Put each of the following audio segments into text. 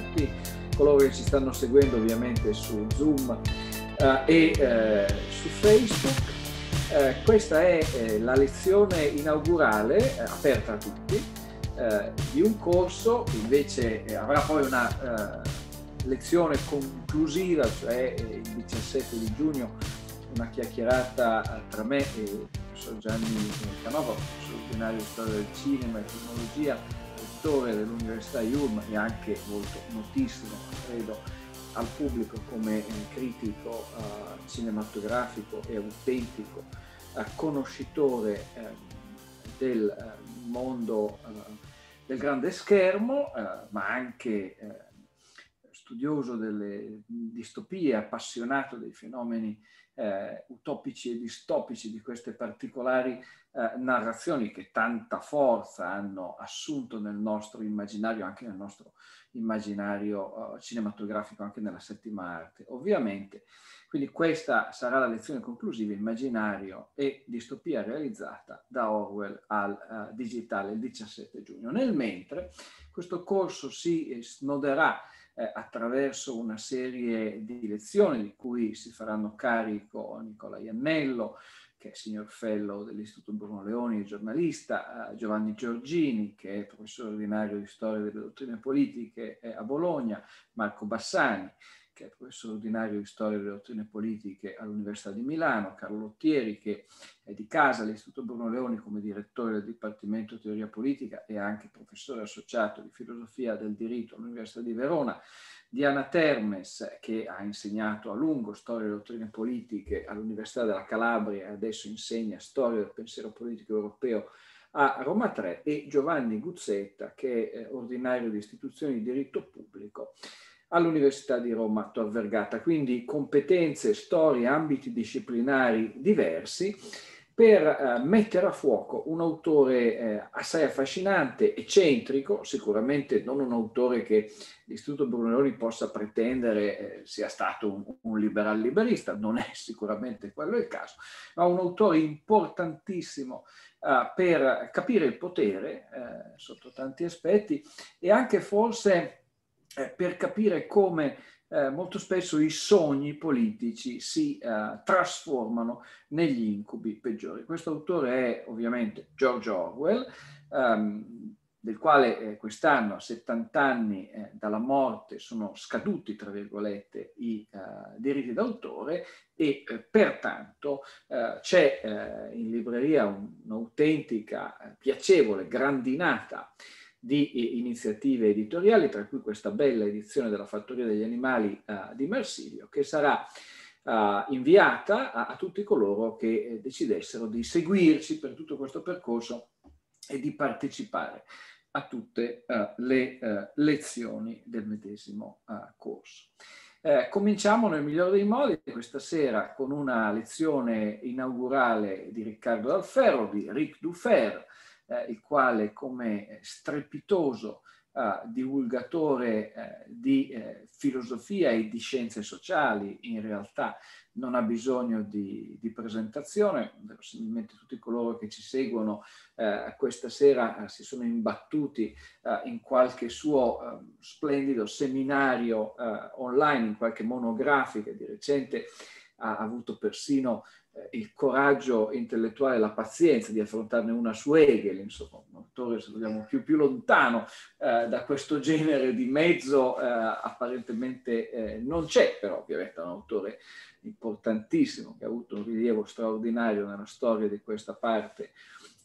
tutti coloro che ci stanno seguendo ovviamente su Zoom eh, e eh, su Facebook. Eh, questa è eh, la lezione inaugurale eh, aperta a tutti eh, di un corso che invece avrà poi una lezione conclusiva, cioè il 17 di giugno una chiacchierata tra me e il professor Gianni Canova, professor ordinario di storia del cinema e tecnologia dottore dell'Università IUM e anche molto notissimo, credo, al pubblico come eh, critico eh, cinematografico e autentico, eh, conoscitore ehm, eh, del mondo eh, del grande schermo, eh, ma anche studioso delle distopie, appassionato dei fenomeni utopici e distopici di queste particolari eh, narrazioni che tanta forza hanno assunto nel nostro immaginario, anche nel nostro immaginario eh, cinematografico, anche nella settima arte. Ovviamente, quindi questa sarà la lezione conclusiva, immaginario e distopia realizzata da Orwell al eh, digitale il 17 giugno. Nel mentre questo corso si eh, snoderà eh, attraverso una serie di lezioni di cui si faranno carico Nicola Iannello, che è signor fellow dell'Istituto Bruno Leoni e giornalista, eh, Giovanni Giorgini, che è professore ordinario di storia delle dottrine politiche a Bologna, Marco Bassani, che è professore ordinario di storia delle dottrine politiche all'Università di Milano, Carlo Lottieri, che è di casa all'Istituto Bruno Leoni come direttore del Dipartimento Teoria Politica e anche professore associato di filosofia del diritto all'Università di Verona, Diana Termes, che ha insegnato a lungo storia e dottrine politiche all'Università della Calabria e adesso insegna storia del pensiero politico europeo a Roma 3, e Giovanni Guzzetta, che è eh, ordinario di istituzioni di diritto pubblico all'Università di Roma Tor Vergata. Quindi competenze, storie, ambiti disciplinari diversi per eh, mettere a fuoco un autore eh, assai affascinante, eccentrico, sicuramente non un autore che l'Istituto Brunelloni possa pretendere eh, sia stato un, un liberal liberista, non è sicuramente quello il caso, ma un autore importantissimo per capire il potere sotto tanti aspetti e anche forse per capire come eh, molto spesso i sogni politici si eh, trasformano negli incubi peggiori. Questo autore è ovviamente George Orwell, ehm, del quale eh, quest'anno, a 70 anni eh, dalla morte, sono scaduti, tra virgolette, i eh, diritti d'autore e eh, pertanto c'è in libreria un'autentica, piacevole grandinata di eh, iniziative editoriali, tra cui questa bella edizione della Fattoria degli Animali uh, di Marsilio, che sarà uh, inviata a, a, tutti coloro che decidessero di seguirci per tutto questo percorso e di partecipare a tutte uh, le lezioni del medesimo corso. Eh, cominciamo nel migliore dei modi questa sera con una lezione inaugurale di Riccardo Dalferro, di Ric Dufer, eh, il quale come eh, strepitoso eh, divulgatore eh, di eh, filosofia e di scienze sociali in realtà non ha bisogno di, di presentazione, verosimilmente tutti coloro che ci seguono eh, questa sera si sono imbattuti in qualche suo splendido seminario online, in qualche monografica di recente ha avuto persino eh, il coraggio intellettuale, la pazienza di affrontarne una su Hegel, insomma, un autore se vogliamo più, più lontano eh, da questo genere di mezzo eh, apparentemente eh, non c'è, però ovviamente è un autore importantissimo che ha avuto un rilievo straordinario nella storia di questa parte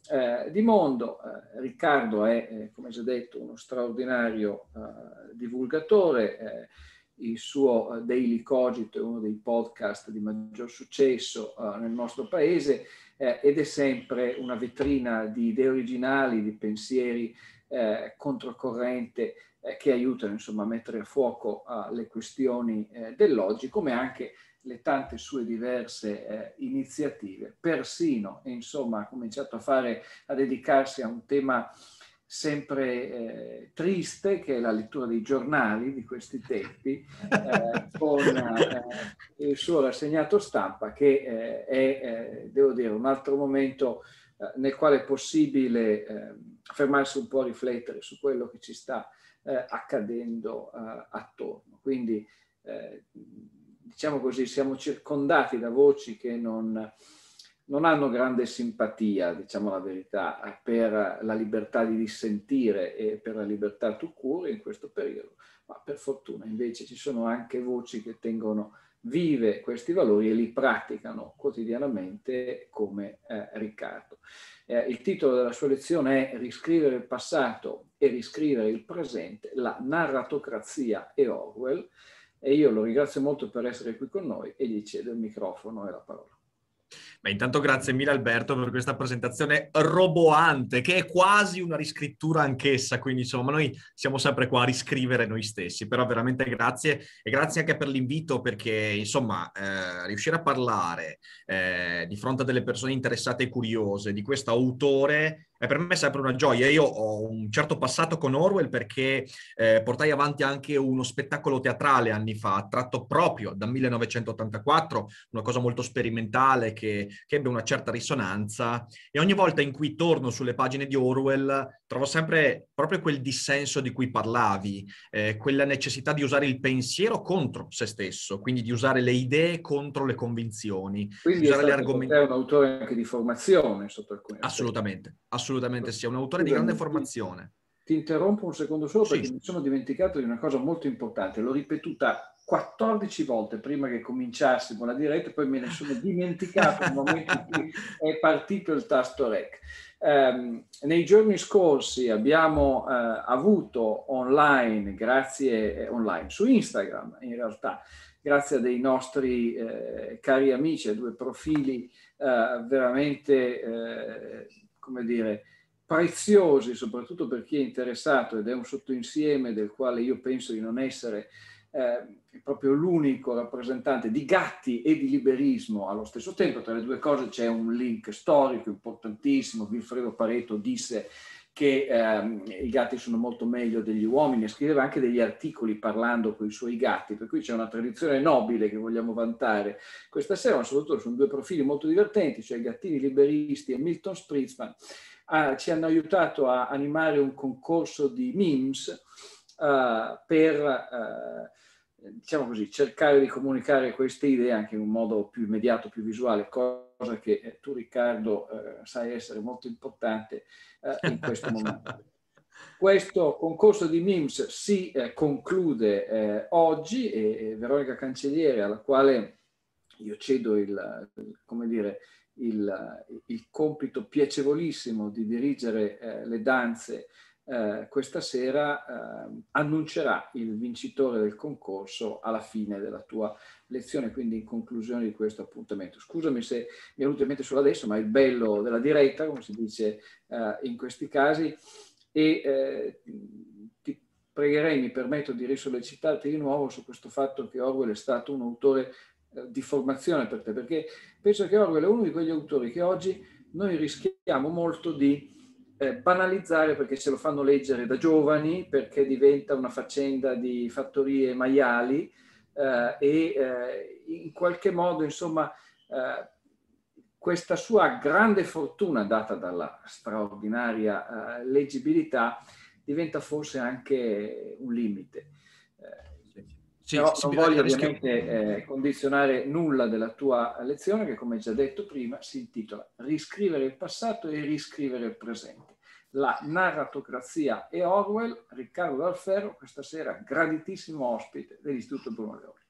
eh, di mondo. Eh, Riccardo è, come già detto, uno straordinario divulgatore il suo eh, Daily Cogito è uno dei podcast di maggior successo uh, nel nostro paese eh, ed è sempre una vetrina di idee originali, di pensieri eh, controcorrente eh, che aiutano insomma, a mettere a fuoco eh, le questioni dell'oggi, come anche le tante sue diverse iniziative. Persino, insomma, ha cominciato a, fare, a dedicarsi a un tema sempre eh, triste, che è la lettura dei giornali di questi tempi, eh, con eh, il suo rassegnato stampa, che eh, è, eh, devo dire, un altro momento eh, nel quale è possibile fermarsi un po' a riflettere su quello che ci sta accadendo attorno. Quindi, diciamo così, siamo circondati da voci che non non hanno grande simpatia, diciamo la verità, per la libertà di dissentire e per la libertà to cuore in questo periodo, ma per fortuna invece ci sono anche voci che tengono vive questi valori e li praticano quotidianamente come eh, Riccardo. Eh, il titolo della sua lezione è Riscrivere il passato e riscrivere il presente, la narratocrazia e Orwell e io lo ringrazio molto per essere qui con noi e gli cedo il microfono e la parola. Beh, intanto grazie mille Alberto per questa presentazione roboante, che è quasi una riscrittura anch'essa, quindi insomma noi siamo sempre qua a riscrivere noi stessi, però veramente grazie e grazie anche per l'invito perché insomma eh, riuscire a parlare eh, di fronte a delle persone interessate e curiose di questo autore è per me sempre una gioia. Io ho un certo passato con Orwell perché eh, portai avanti anche uno spettacolo teatrale anni fa, tratto proprio dal 1984, una cosa molto sperimentale che, che ebbe una certa risonanza e ogni volta in cui torno sulle pagine di Orwell trovo sempre proprio quel dissenso di cui parlavi, eh, quella necessità di usare il pensiero contro se stesso, quindi di usare le idee contro le convinzioni. Quindi usare è, argomenti... un autore anche di formazione sotto alcuni Assolutamente, assolutamente sì, è un autore di grande formazione. Ti interrompo un secondo solo perché sì. mi sono dimenticato di una cosa molto importante, l'ho ripetuta 14 volte prima che cominciassimo la diretta, poi me ne sono dimenticato il momento in cui è partito il tasto REC. Um, nei giorni scorsi abbiamo uh, avuto online, grazie eh, online, su Instagram in realtà, grazie a dei nostri eh, cari amici, a due profili eh, veramente, eh, come dire, preziosi, soprattutto per chi è interessato ed è un sottoinsieme del quale io penso di non essere eh, proprio l'unico rappresentante di gatti e di liberismo allo stesso tempo, tra le due cose c'è un link storico importantissimo, Vilfredo Pareto disse che ehm, i gatti sono molto meglio degli uomini e scriveva anche degli articoli parlando con i suoi gatti, per cui c'è una tradizione nobile che vogliamo vantare questa sera, ma soprattutto sono due profili molto divertenti, cioè i gattini liberisti e Milton Spritzman, ah, ci hanno aiutato a animare un concorso di memes uh, per... Uh, diciamo così, cercare di comunicare queste idee anche in un modo più immediato, più visuale, cosa che eh, tu Riccardo eh, sai essere molto importante eh, in questo momento. Questo concorso di MIMS si eh, conclude eh, oggi e, e, Veronica Cancelliere, alla quale io cedo il, come dire, il, il compito piacevolissimo di dirigere eh, le danze eh, questa sera eh, annuncerà il vincitore del concorso alla fine della tua lezione, quindi in conclusione di questo appuntamento. Scusami se mi è venuto in mente solo adesso, ma è il bello della diretta, come si dice eh, in questi casi, e eh, ti pregherei, mi permetto di risollecitarti di nuovo su questo fatto che Orwell è stato un autore eh, di formazione per te, perché penso che Orwell è uno di quegli autori che oggi noi rischiamo molto di eh, banalizzare perché se lo fanno leggere da giovani, perché diventa una faccenda di fattorie maiali eh, e eh, in qualche modo, insomma, eh, questa sua grande fortuna data dalla straordinaria eh, leggibilità diventa forse anche un limite. Sì, Però non voglio ovviamente eh, condizionare nulla della tua lezione che, come già detto prima, si intitola Riscrivere il passato e riscrivere il presente. La narratocrazia e Orwell, Riccardo Dalferro, questa sera graditissimo ospite dell'Istituto Bruno Leone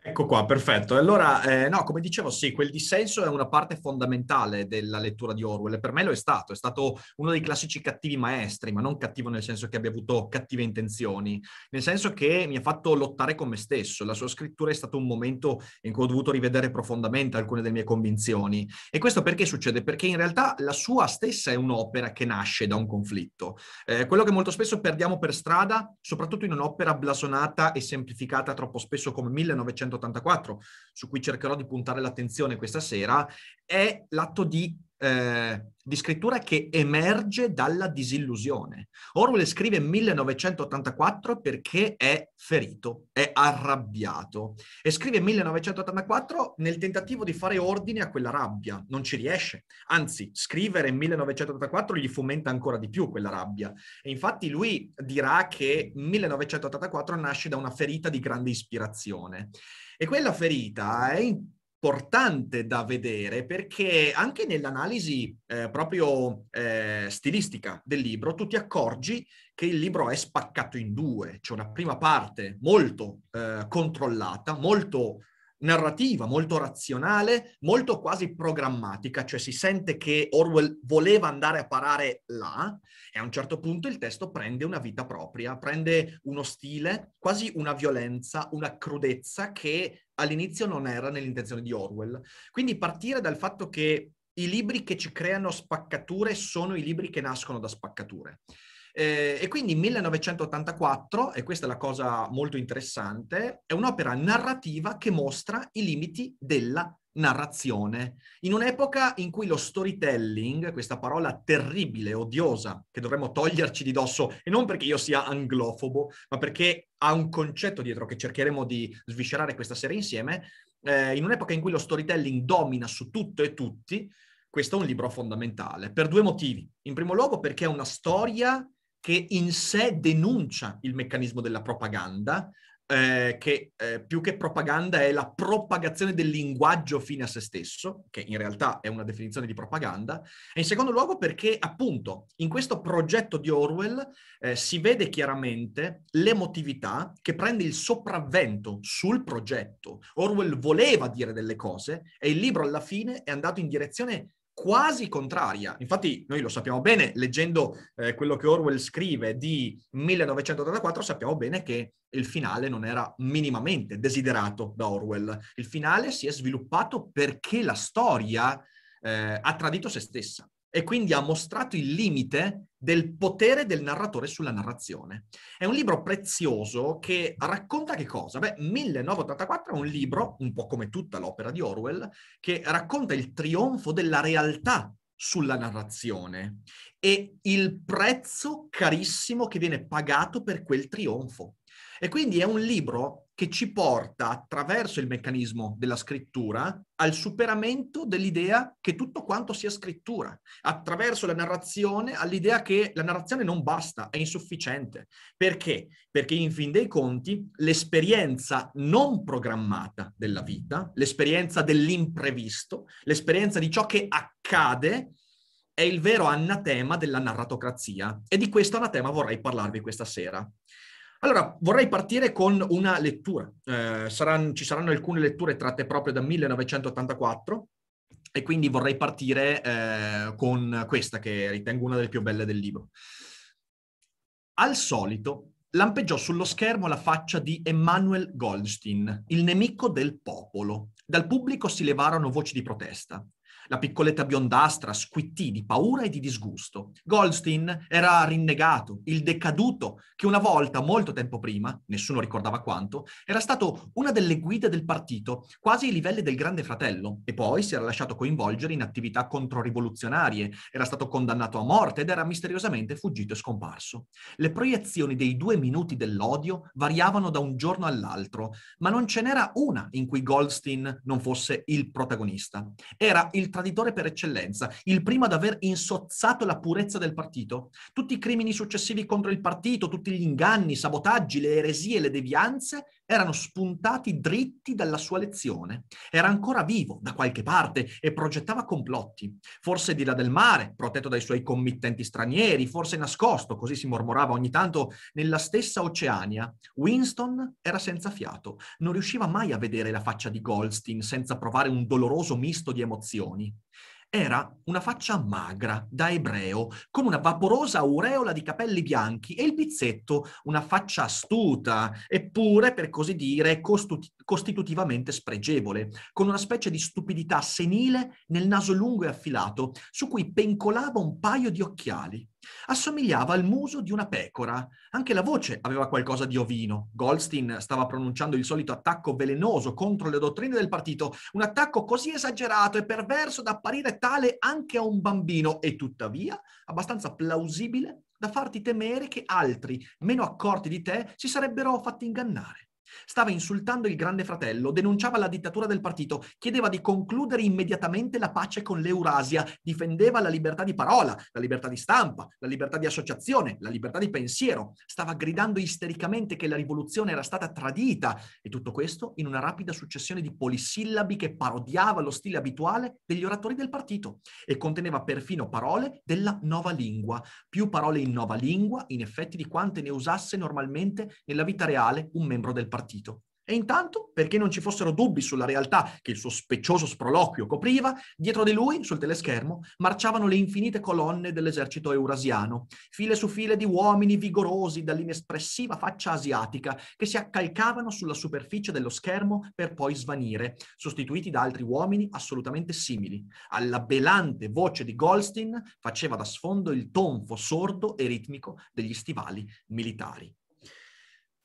Ecco qua, perfetto. Allora, eh, no, come dicevo, sì, quel dissenso è una parte fondamentale della lettura di Orwell. Per me lo è stato. È stato uno dei classici cattivi maestri, ma non cattivo nel senso che abbia avuto cattive intenzioni, nel senso che mi ha fatto lottare con me stesso. La sua scrittura è stato un momento in cui ho dovuto rivedere profondamente alcune delle mie convinzioni. E questo perché succede? Perché in realtà la sua stessa è un'opera che nasce da un conflitto. Eh, quello che molto spesso perdiamo per strada, soprattutto in un'opera blasonata e semplificata troppo spesso come 1900 1984, su cui cercherò di puntare l'attenzione questa sera, è l'atto di eh, di scrittura che emerge dalla disillusione. Orwell scrive 1984 perché è ferito, è arrabbiato e scrive 1984 nel tentativo di fare ordine a quella rabbia, non ci riesce, anzi scrivere 1984 gli fomenta ancora di più quella rabbia e infatti lui dirà che 1984 nasce da una ferita di grande ispirazione e quella ferita è importante da vedere perché anche nell'analisi eh, proprio eh, stilistica del libro tu ti accorgi che il libro è spaccato in due, c'è una prima parte molto eh, controllata, molto narrativa, molto razionale, molto quasi programmatica, cioè si sente che Orwell voleva andare a parare là e a un certo punto il testo prende una vita propria, prende uno stile, quasi una violenza, una crudezza che all'inizio non era nell'intenzione di Orwell. Quindi partire dal fatto che i libri che ci creano spaccature sono i libri che nascono da spaccature. Eh, e quindi 1984, e questa è la cosa molto interessante, è un'opera narrativa che mostra i limiti della narrazione. In un'epoca in cui lo storytelling, questa parola terribile, odiosa, che dovremmo toglierci di dosso, e non perché io sia anglofobo, ma perché ha un concetto dietro che cercheremo di sviscerare questa sera insieme, eh, in un'epoca in cui lo storytelling domina su tutto e tutti, questo è un libro fondamentale, per due motivi. In primo luogo perché è una storia che in sé denuncia il meccanismo della propaganda, eh, che eh, più che propaganda è la propagazione del linguaggio fine a se stesso, che in realtà è una definizione di propaganda, e in secondo luogo perché appunto in questo progetto di Orwell eh, si vede chiaramente l'emotività che prende il sopravvento sul progetto. Orwell voleva dire delle cose e il libro alla fine è andato in direzione quasi contraria. Infatti noi lo sappiamo bene, leggendo eh, quello che Orwell scrive di 1984, sappiamo bene che il finale non era minimamente desiderato da Orwell. Il finale si è sviluppato perché la storia eh, ha tradito se stessa e quindi ha mostrato il limite del potere del narratore sulla narrazione. È un libro prezioso che racconta che cosa? Beh, 1984 è un libro, un po' come tutta l'opera di Orwell, che racconta il trionfo della realtà sulla narrazione e il prezzo carissimo che viene pagato per quel trionfo. E quindi è un libro che ci porta attraverso il meccanismo della scrittura al superamento dell'idea che tutto quanto sia scrittura, attraverso la narrazione all'idea che la narrazione non basta, è insufficiente. Perché? Perché in fin dei conti l'esperienza non programmata della vita, l'esperienza dell'imprevisto, l'esperienza di ciò che accade è il vero anatema della narratocrazia e di questo anatema vorrei parlarvi questa sera. Allora, vorrei partire con una lettura. Eh, saranno, ci saranno alcune letture tratte proprio da 1984 e quindi vorrei partire eh, con questa che ritengo una delle più belle del libro. Al solito lampeggiò sullo schermo la faccia di Emmanuel Goldstein, il nemico del popolo. Dal pubblico si levarono voci di protesta la piccoletta biondastra squittì di paura e di disgusto. Goldstein era rinnegato, il decaduto, che una volta, molto tempo prima, nessuno ricordava quanto, era stato una delle guide del partito, quasi ai livelli del Grande Fratello, e poi si era lasciato coinvolgere in attività controrivoluzionarie, era stato condannato a morte ed era misteriosamente fuggito e scomparso. Le proiezioni dei due minuti dell'odio variavano da un giorno all'altro, ma non ce n'era una in cui Goldstein non fosse il protagonista. Era il traditore per eccellenza, il primo ad aver insozzato la purezza del partito. Tutti i crimini successivi contro il partito, tutti gli inganni, i sabotaggi, le eresie, le devianze erano spuntati dritti dalla sua lezione. Era ancora vivo da qualche parte e progettava complotti, forse di là del mare, protetto dai suoi committenti stranieri, forse nascosto, così si mormorava ogni tanto, nella stessa Oceania. Winston era senza fiato, non riusciva mai a vedere la faccia di Goldstein senza provare un doloroso misto di emozioni. Era una faccia magra, da ebreo, con una vaporosa aureola di capelli bianchi e il pizzetto, una faccia astuta, eppure, per così dire, costu- costitutivamente spregevole, con una specie di stupidità senile nel naso lungo e affilato, su cui pencolava un paio di occhiali. Assomigliava al muso di una pecora. Anche la voce aveva qualcosa di ovino. Goldstein stava pronunciando il solito attacco velenoso contro le dottrine del partito, un attacco così esagerato e perverso da apparire tale anche a un bambino e tuttavia abbastanza plausibile da farti temere che altri, meno accorti di te, si sarebbero fatti ingannare. Stava insultando il Grande Fratello, denunciava la dittatura del partito, chiedeva di concludere immediatamente la pace con l'Eurasia, difendeva la libertà di parola, la libertà di stampa, la libertà di associazione, la libertà di pensiero. Stava gridando istericamente che la rivoluzione era stata tradita e tutto questo in una rapida successione di polisillabi che parodiava lo stile abituale degli oratori del partito e conteneva perfino parole della nuova lingua, più parole in nuova lingua in effetti di quante ne usasse normalmente nella vita reale un membro del partito partito. E intanto, perché non ci fossero dubbi sulla realtà che il suo speccioso sproloquio copriva, dietro di lui, sul teleschermo, marciavano le infinite colonne dell'esercito eurasiano, file su file di uomini vigorosi dall'inespressiva faccia asiatica che si accalcavano sulla superficie dello schermo per poi svanire, sostituiti da altri uomini assolutamente simili. Alla belante voce di Goldstein faceva da sfondo il tonfo sordo e ritmico degli stivali militari.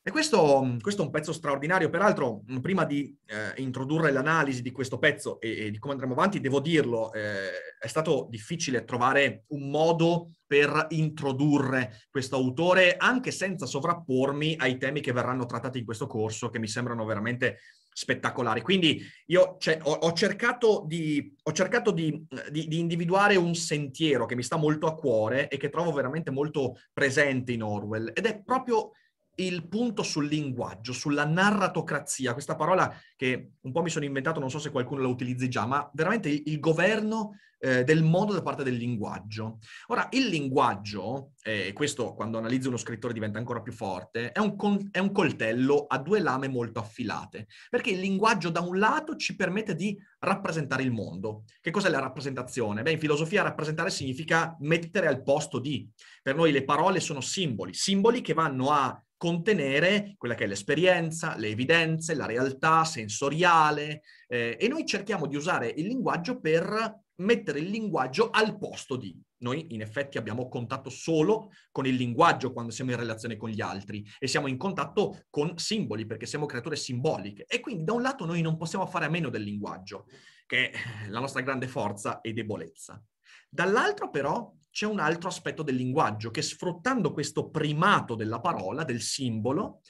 E questo, mm, questo, è un pezzo straordinario, peraltro mm, prima di eh, introdurre l'analisi di questo pezzo e, e, di come andremo avanti, devo dirlo, eh, è stato difficile trovare un modo per introdurre questo autore anche senza sovrappormi ai temi che verranno trattati in questo corso, che mi sembrano veramente spettacolari. Quindi io c- cioè, ho, ho, cercato, di, ho cercato di, eh, di, di, individuare un sentiero che mi sta molto a cuore e che trovo veramente molto presente in Orwell, ed è proprio il punto sul linguaggio, sulla narratocrazia, questa parola che un po' mi sono inventato, non so se qualcuno la utilizzi già, ma veramente il governo eh, del modo da parte del linguaggio. Ora, il linguaggio, eh, e eh, questo quando analizzi uno scrittore diventa ancora più forte, è un, col- è un coltello a due lame molto affilate, perché il linguaggio da un lato ci permette di rappresentare il mondo. Che cos'è la rappresentazione? Beh, in filosofia rappresentare significa mettere al posto di. Per noi le parole sono simboli, simboli che vanno a contenere quella che è l'esperienza, le evidenze, la realtà sensoriale eh, e noi cerchiamo di usare il linguaggio per mettere il linguaggio al posto di. Noi in effetti abbiamo contatto solo con il linguaggio quando siamo in relazione con gli altri e siamo in contatto con simboli perché siamo creature simboliche e quindi da un lato noi non possiamo fare a meno del linguaggio, che è la nostra grande forza e debolezza. Dall'altro però c'è un altro aspetto del linguaggio che sfruttando questo primato della parola, del simbolo,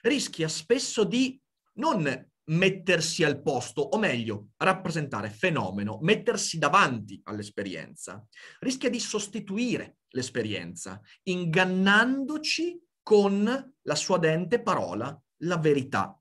rischia spesso di non mettersi al posto, o meglio, rappresentare fenomeno, mettersi davanti all'esperienza, rischia di sostituire l'esperienza, ingannandoci con la sua dente parola, la verità.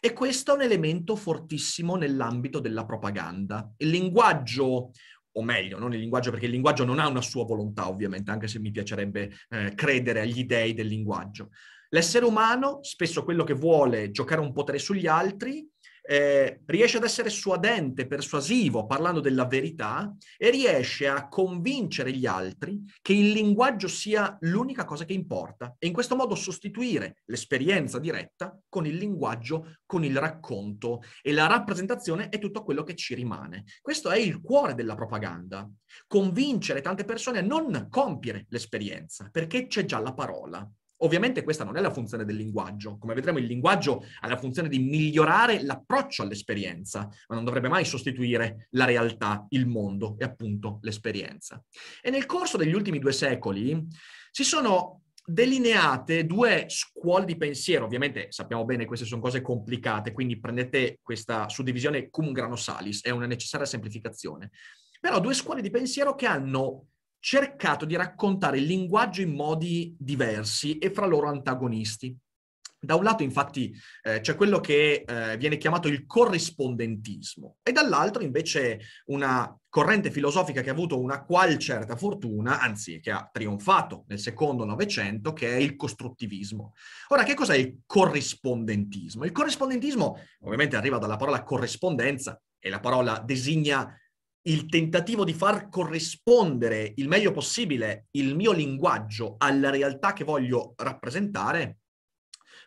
E questo è un elemento fortissimo nell'ambito della propaganda. Il linguaggio o meglio, non il linguaggio, perché il linguaggio non ha una sua volontà, ovviamente, anche se mi piacerebbe eh, credere agli dei del linguaggio. L'essere umano, spesso quello che vuole giocare un potere sugli altri, eh, riesce ad essere suadente, persuasivo, parlando della verità, e riesce a convincere gli altri che il linguaggio sia l'unica cosa che importa, e in questo modo sostituire l'esperienza diretta con il linguaggio, con il racconto, e la rappresentazione è tutto quello che ci rimane. Questo è il cuore della propaganda, convincere tante persone a non compiere l'esperienza, perché c'è già la parola. Ovviamente questa non è la funzione del linguaggio, come vedremo il linguaggio ha la funzione di migliorare l'approccio all'esperienza, ma non dovrebbe mai sostituire la realtà, il mondo e appunto l'esperienza. E nel corso degli ultimi due secoli si sono delineate due scuole di pensiero, ovviamente sappiamo bene che queste sono cose complicate, quindi prendete questa suddivisione cum grano salis, è una necessaria semplificazione, però due scuole di pensiero che hanno cercato di raccontare il linguaggio in modi diversi e fra loro antagonisti. Da un lato, infatti, eh, c'è quello che eh, viene chiamato il corrispondentismo, e dall'altro, invece, una corrente filosofica che ha avuto una qual certa fortuna, anzi, che ha trionfato nel secondo Novecento, che è il costruttivismo. Ora, che cos'è il corrispondentismo? Il corrispondentismo, ovviamente, arriva dalla parola corrispondenza, e la parola designa il tentativo di far corrispondere il meglio possibile il mio linguaggio alla realtà che voglio rappresentare,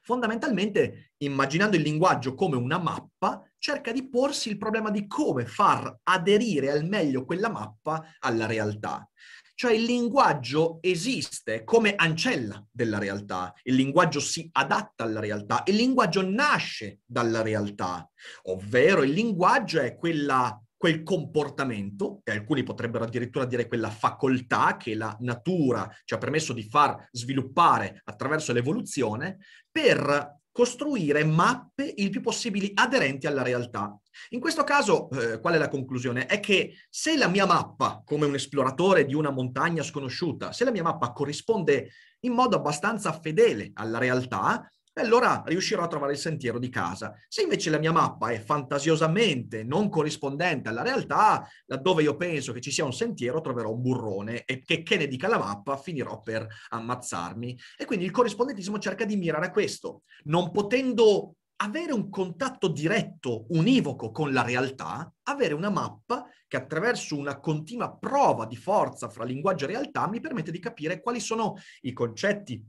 fondamentalmente immaginando il linguaggio come una mappa, cerca di porsi il problema di come far aderire al meglio quella mappa alla realtà. Cioè il linguaggio esiste come ancella della realtà, il linguaggio si adatta alla realtà, il linguaggio nasce dalla realtà, ovvero il linguaggio è quella quel comportamento, e alcuni potrebbero addirittura dire quella facoltà che la natura ci ha permesso di far sviluppare attraverso l'evoluzione, per costruire mappe il più possibile aderenti alla realtà. In questo caso, eh, qual è la conclusione? È che se la mia mappa, come un esploratore di una montagna sconosciuta, se la mia mappa corrisponde in modo abbastanza fedele alla realtà, allora riuscirò a trovare il sentiero di casa. Se invece la mia mappa è fantasiosamente non corrispondente alla realtà, laddove io penso che ci sia un sentiero, troverò un burrone e che, che ne dica la mappa, finirò per ammazzarmi. E quindi il corrispondentismo cerca di mirare a questo, non potendo avere un contatto diretto, univoco con la realtà, avere una mappa che attraverso una continua prova di forza fra linguaggio e realtà mi permette di capire quali sono i concetti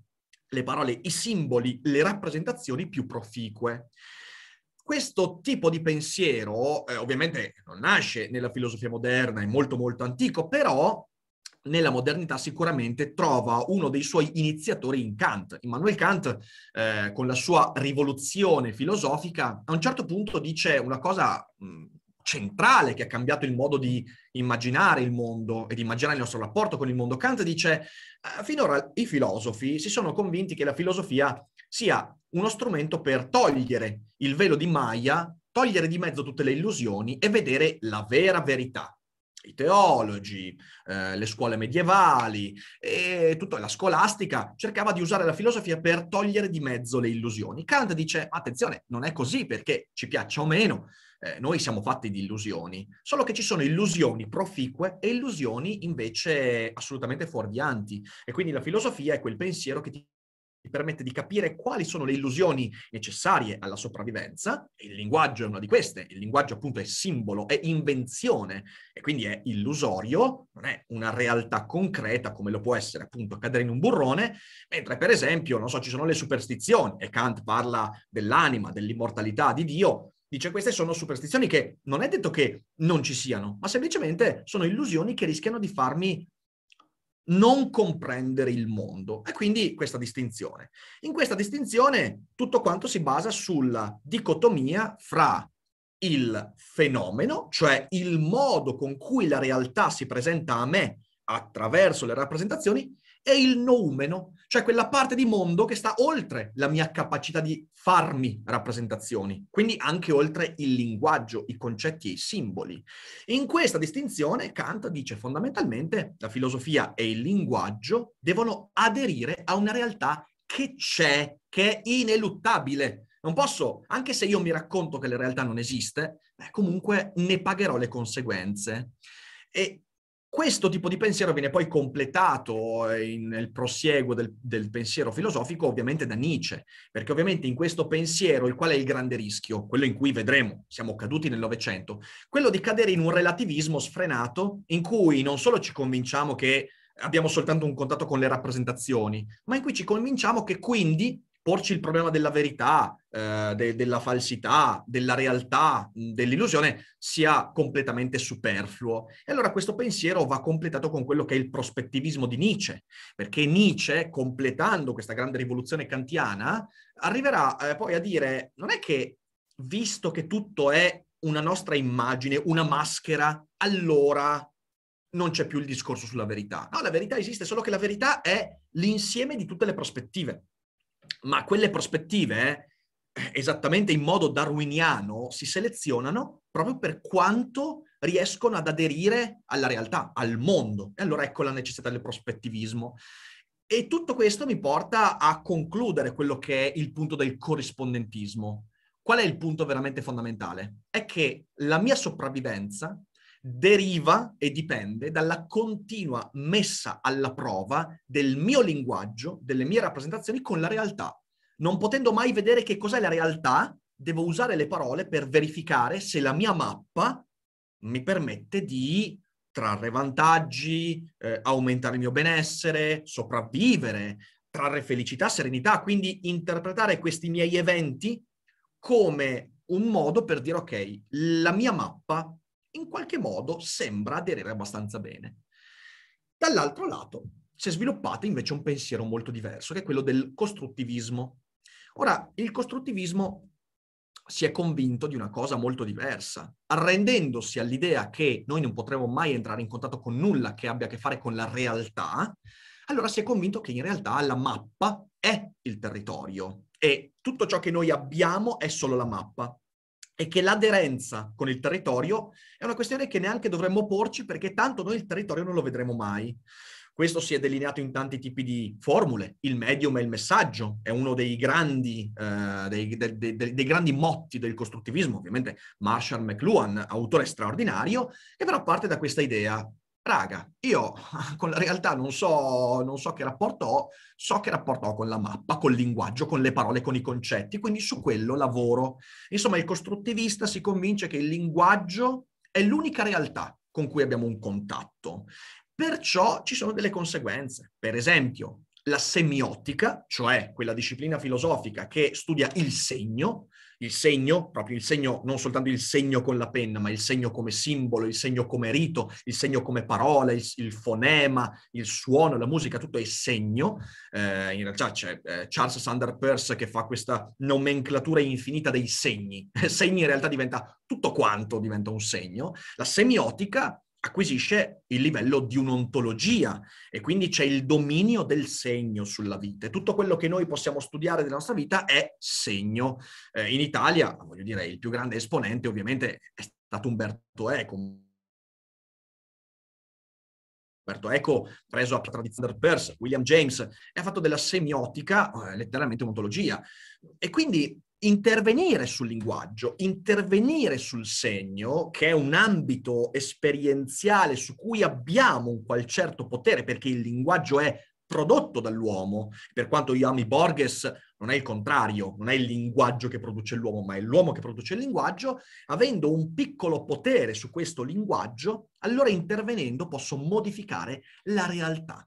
le parole, i simboli, le rappresentazioni più proficue. Questo tipo di pensiero eh, ovviamente non nasce nella filosofia moderna, è molto molto antico, però nella modernità sicuramente trova uno dei suoi iniziatori in Kant. Immanuel Kant, eh, con la sua rivoluzione filosofica, a un certo punto dice una cosa mh, mm, centrale che ha cambiato il modo di immaginare il mondo e di immaginare il nostro rapporto con il mondo. Kant dice, eh, finora i filosofi si sono convinti che la filosofia sia uno strumento per togliere il velo di Maya, togliere di mezzo tutte le illusioni e vedere la vera verità. I teologi, eh, le scuole medievali e tutta la scolastica cercava di usare la filosofia per togliere di mezzo le illusioni. Kant dice, attenzione, non è così perché ci piaccia o meno, eh, noi siamo fatti di illusioni, solo che ci sono illusioni proficue e illusioni invece assolutamente fuorvianti. E quindi la filosofia è quel pensiero che ti permette di capire quali sono le illusioni necessarie alla sopravvivenza, il linguaggio è una di queste, il linguaggio appunto è simbolo, è invenzione, e quindi è illusorio, non è una realtà concreta come lo può essere appunto cadere in un burrone, mentre per esempio, non so, ci sono le superstizioni, e Kant parla dell'anima, dell'immortalità di Dio, Dice queste sono superstizioni che non è detto che non ci siano, ma semplicemente sono illusioni che rischiano di farmi non comprendere il mondo. E quindi questa distinzione. In questa distinzione tutto quanto si basa sulla dicotomia fra il fenomeno, cioè il modo con cui la realtà si presenta a me attraverso le rappresentazioni, è il noumeno, cioè quella parte di mondo che sta oltre la mia capacità di farmi rappresentazioni, quindi anche oltre il linguaggio, i concetti e i simboli. In questa distinzione Kant dice fondamentalmente la filosofia e il linguaggio devono aderire a una realtà che c'è, che è ineluttabile. Non posso, anche se io mi racconto che la realtà non esiste, beh, comunque ne pagherò le conseguenze. E questo tipo di pensiero viene poi completato eh, in, nel prosieguo del, del, pensiero filosofico ovviamente da Nietzsche, perché ovviamente in questo pensiero, il quale è il grande rischio, quello in cui vedremo, siamo caduti nel Novecento, quello di cadere in un relativismo sfrenato in cui non solo ci convinciamo che abbiamo soltanto un contatto con le rappresentazioni, ma in cui ci convinciamo che quindi porci il problema della verità, eh, de- della falsità, della realtà, dell'illusione sia completamente superfluo. E allora questo pensiero va completato con quello che è il prospettivismo di Nietzsche, perché Nietzsche, completando questa grande rivoluzione kantiana, arriverà eh, poi a dire non è che visto che tutto è una nostra immagine, una maschera, allora non c'è più il discorso sulla verità. No, la verità esiste, solo che la verità è l'insieme di tutte le prospettive ma quelle prospettive, eh, esattamente in modo darwiniano, si selezionano proprio per quanto riescono ad aderire alla realtà, al mondo. E allora ecco la necessità del prospettivismo. E tutto questo mi porta a concludere quello che è il punto del corrispondentismo. Qual è il punto veramente fondamentale? È che la mia sopravvivenza deriva e dipende dalla continua messa alla prova del mio linguaggio, delle mie rappresentazioni con la realtà. Non potendo mai vedere che cos'è la realtà, devo usare le parole per verificare se la mia mappa mi permette di trarre vantaggi, eh, aumentare il mio benessere, sopravvivere, trarre felicità, serenità, quindi interpretare questi miei eventi come un modo per dire ok, la mia mappa in qualche modo sembra aderire abbastanza bene. Dall'altro lato si è sviluppato invece un pensiero molto diverso, che è quello del costruttivismo. Ora, il costruttivismo si è convinto di una cosa molto diversa, arrendendosi all'idea che noi non potremo mai entrare in contatto con nulla che abbia a che fare con la realtà, allora si è convinto che in realtà la mappa è il territorio e tutto ciò che noi abbiamo è solo la mappa è che l'aderenza con il territorio è una questione che neanche dovremmo porci perché tanto noi il territorio non lo vedremo mai. Questo si è delineato in tanti tipi di formule. Il medium e il messaggio, è uno dei grandi, eh, dei, dei, dei, dei grandi motti del costruttivismo, ovviamente Marshall McLuhan, autore straordinario, che però parte da questa idea raga, io con la realtà non so, non so che rapporto ho, so che rapporto ho con la mappa, col linguaggio, con le parole, con i concetti, quindi su quello lavoro. Insomma, il costruttivista si convince che il linguaggio è l'unica realtà con cui abbiamo un contatto. Perciò ci sono delle conseguenze. Per esempio, la semiotica, cioè quella disciplina filosofica che studia il segno, il segno, proprio il segno, non soltanto il segno con la penna, ma il segno come simbolo, il segno come rito, il segno come parola, il, il fonema, il suono, la musica, tutto è segno. Eh, in realtà c'è eh, Charles Sander Peirce che fa questa nomenclatura infinita dei segni. segni in realtà diventa tutto quanto, diventa un segno. La semiotica acquisisce il livello di un'ontologia e quindi c'è il dominio del segno sulla vita. E tutto quello che noi possiamo studiare della nostra vita è segno. Eh, in Italia, voglio dire, il più grande esponente ovviamente è stato Umberto Eco. Umberto Eco, preso a tradizione del Peirce, William James, e ha fatto della semiotica eh, letteralmente un'ontologia. E quindi intervenire sul linguaggio, intervenire sul segno, che è un ambito esperienziale su cui abbiamo un qual certo potere, perché il linguaggio è prodotto dall'uomo. Per quanto io ami Borges, non è il contrario, non è il linguaggio che produce l'uomo, ma è l'uomo che produce il linguaggio, avendo un piccolo potere su questo linguaggio, allora intervenendo posso modificare la realtà.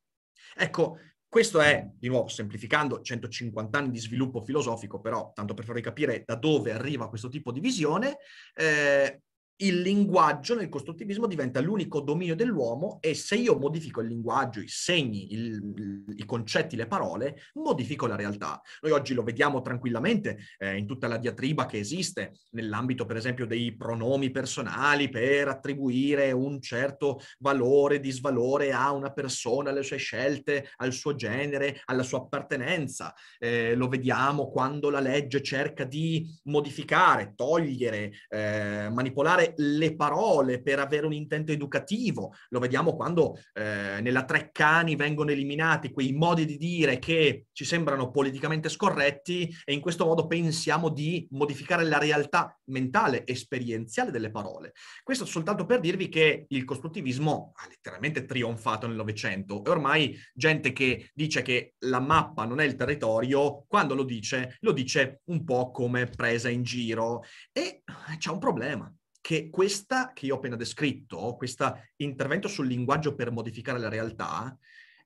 Ecco, questo è, di nuovo, semplificando, 150 anni di sviluppo filosofico, però tanto per farvi capire da dove arriva questo tipo di visione, eh, il linguaggio nel costruttivismo diventa l'unico dominio dell'uomo e se io modifico il linguaggio, i segni, il, i concetti, le parole, modifico la realtà. Noi oggi lo vediamo tranquillamente eh, in tutta la diatriba che esiste nell'ambito per esempio dei pronomi personali per attribuire un certo valore, disvalore a una persona, alle sue scelte, al suo genere, alla sua appartenenza. Eh, lo vediamo quando la legge cerca di modificare, togliere, eh, manipolare usare le parole per avere un intento educativo. Lo vediamo quando eh, nella Treccani vengono eliminati quei modi di dire che ci sembrano politicamente scorretti e in questo modo pensiamo di modificare la realtà mentale, esperienziale delle parole. Questo soltanto per dirvi che il costruttivismo ha letteralmente trionfato nel Novecento e ormai gente che dice che la mappa non è il territorio, quando lo dice, lo dice un po' come presa in giro e c'è un problema che questa che io ho appena descritto, questo intervento sul linguaggio per modificare la realtà,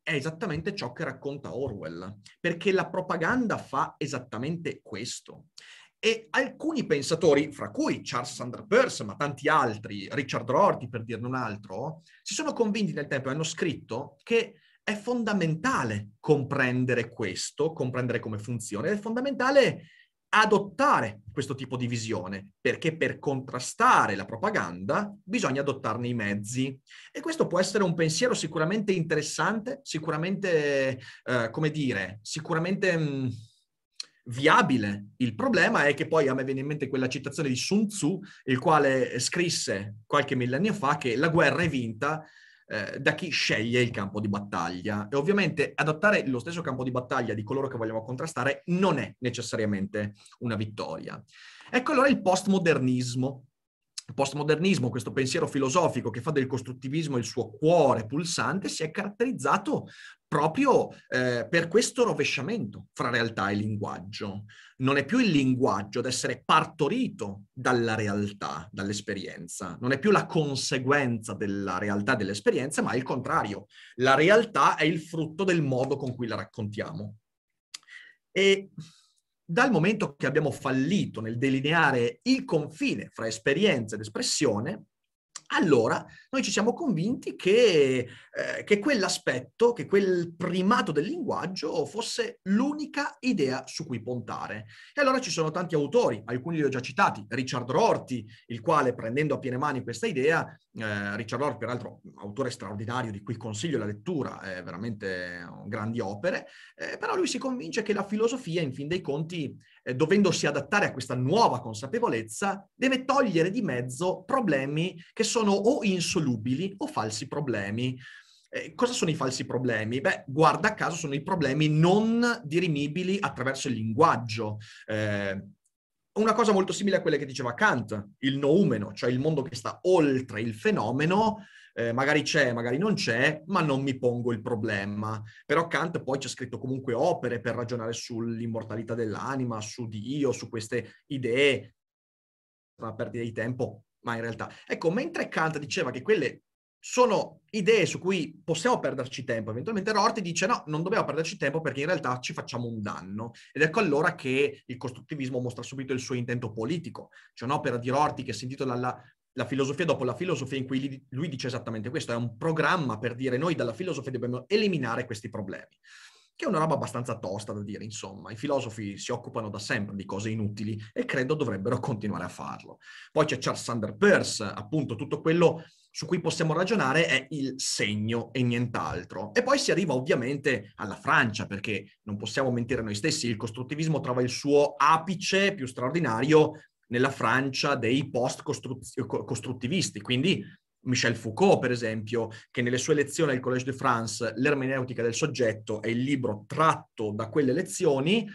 è esattamente ciò che racconta Orwell, perché la propaganda fa esattamente questo. E alcuni pensatori, fra cui Charles Sander Peirce, ma tanti altri, Richard Rorty per dirne un altro, si sono convinti nel tempo e hanno scritto che è fondamentale comprendere questo, comprendere come funziona, è fondamentale adottare questo tipo di visione, perché per contrastare la propaganda bisogna adottarne i mezzi. E questo può essere un pensiero sicuramente interessante, sicuramente, eh, come dire, sicuramente mh, mm, viabile. Il problema è che poi a me viene in mente quella citazione di Sun Tzu, il quale scrisse qualche millennio fa che la guerra è vinta eh, da chi sceglie il campo di battaglia. E ovviamente adottare lo stesso campo di battaglia di coloro che vogliamo contrastare non è necessariamente una vittoria. Ecco allora il postmodernismo, postmodernismo, questo pensiero filosofico che fa del costruttivismo il suo cuore pulsante, si è caratterizzato proprio eh, per questo rovesciamento fra realtà e linguaggio. Non è più il linguaggio ad essere partorito dalla realtà, dall'esperienza, non è più la conseguenza della realtà dell'esperienza, ma è il contrario. La realtà è il frutto del modo con cui la raccontiamo. E dal momento che abbiamo fallito nel delineare il confine fra esperienza ed espressione, allora noi ci siamo convinti che, eh, che quell'aspetto, che quel primato del linguaggio fosse l'unica idea su cui puntare. E allora ci sono tanti autori, alcuni li ho già citati, Richard Rorty, il quale prendendo a piene mani questa idea, eh, Richard Rorty peraltro autore straordinario di cui consiglio la lettura, è veramente grandi opere, eh, però lui si convince che la filosofia in fin dei conti eh, dovendosi adattare a questa nuova consapevolezza, deve togliere di mezzo problemi che sono o insolubili o falsi problemi. Eh, cosa sono i falsi problemi? Beh, guarda caso sono i problemi non dirimibili attraverso il linguaggio. Eh, una cosa molto simile a quella che diceva Kant, il noumeno, cioè il mondo che sta oltre il fenomeno, eh, magari c'è, magari non c'è, ma non mi pongo il problema. Però Kant poi ci ha scritto comunque opere per ragionare sull'immortalità dell'anima, su Dio, su queste idee, tra perdita di tempo, ma in realtà. Ecco, mentre Kant diceva che quelle sono idee su cui possiamo perderci tempo. Eventualmente Rorty dice no, non dobbiamo perderci tempo perché in realtà ci facciamo un danno. Ed ecco allora che il costruttivismo mostra subito il suo intento politico. C'è cioè un'opera di Rorty che si intitola La la filosofia dopo la filosofia in cui lui dice esattamente questo, è un programma per dire noi dalla filosofia dobbiamo eliminare questi problemi, che è una roba abbastanza tosta da dire, insomma, i filosofi si occupano da sempre di cose inutili e credo dovrebbero continuare a farlo. Poi c'è Charles Sander Peirce, appunto tutto quello su cui possiamo ragionare è il segno e nient'altro. E poi si arriva ovviamente alla Francia, perché non possiamo mentire noi stessi, il costruttivismo trova il suo apice più straordinario nella Francia dei post-costruttivisti, quindi Michel Foucault, per esempio, che nelle sue lezioni al Collège de France, L'ermeneutica del soggetto è il libro tratto da quelle lezioni,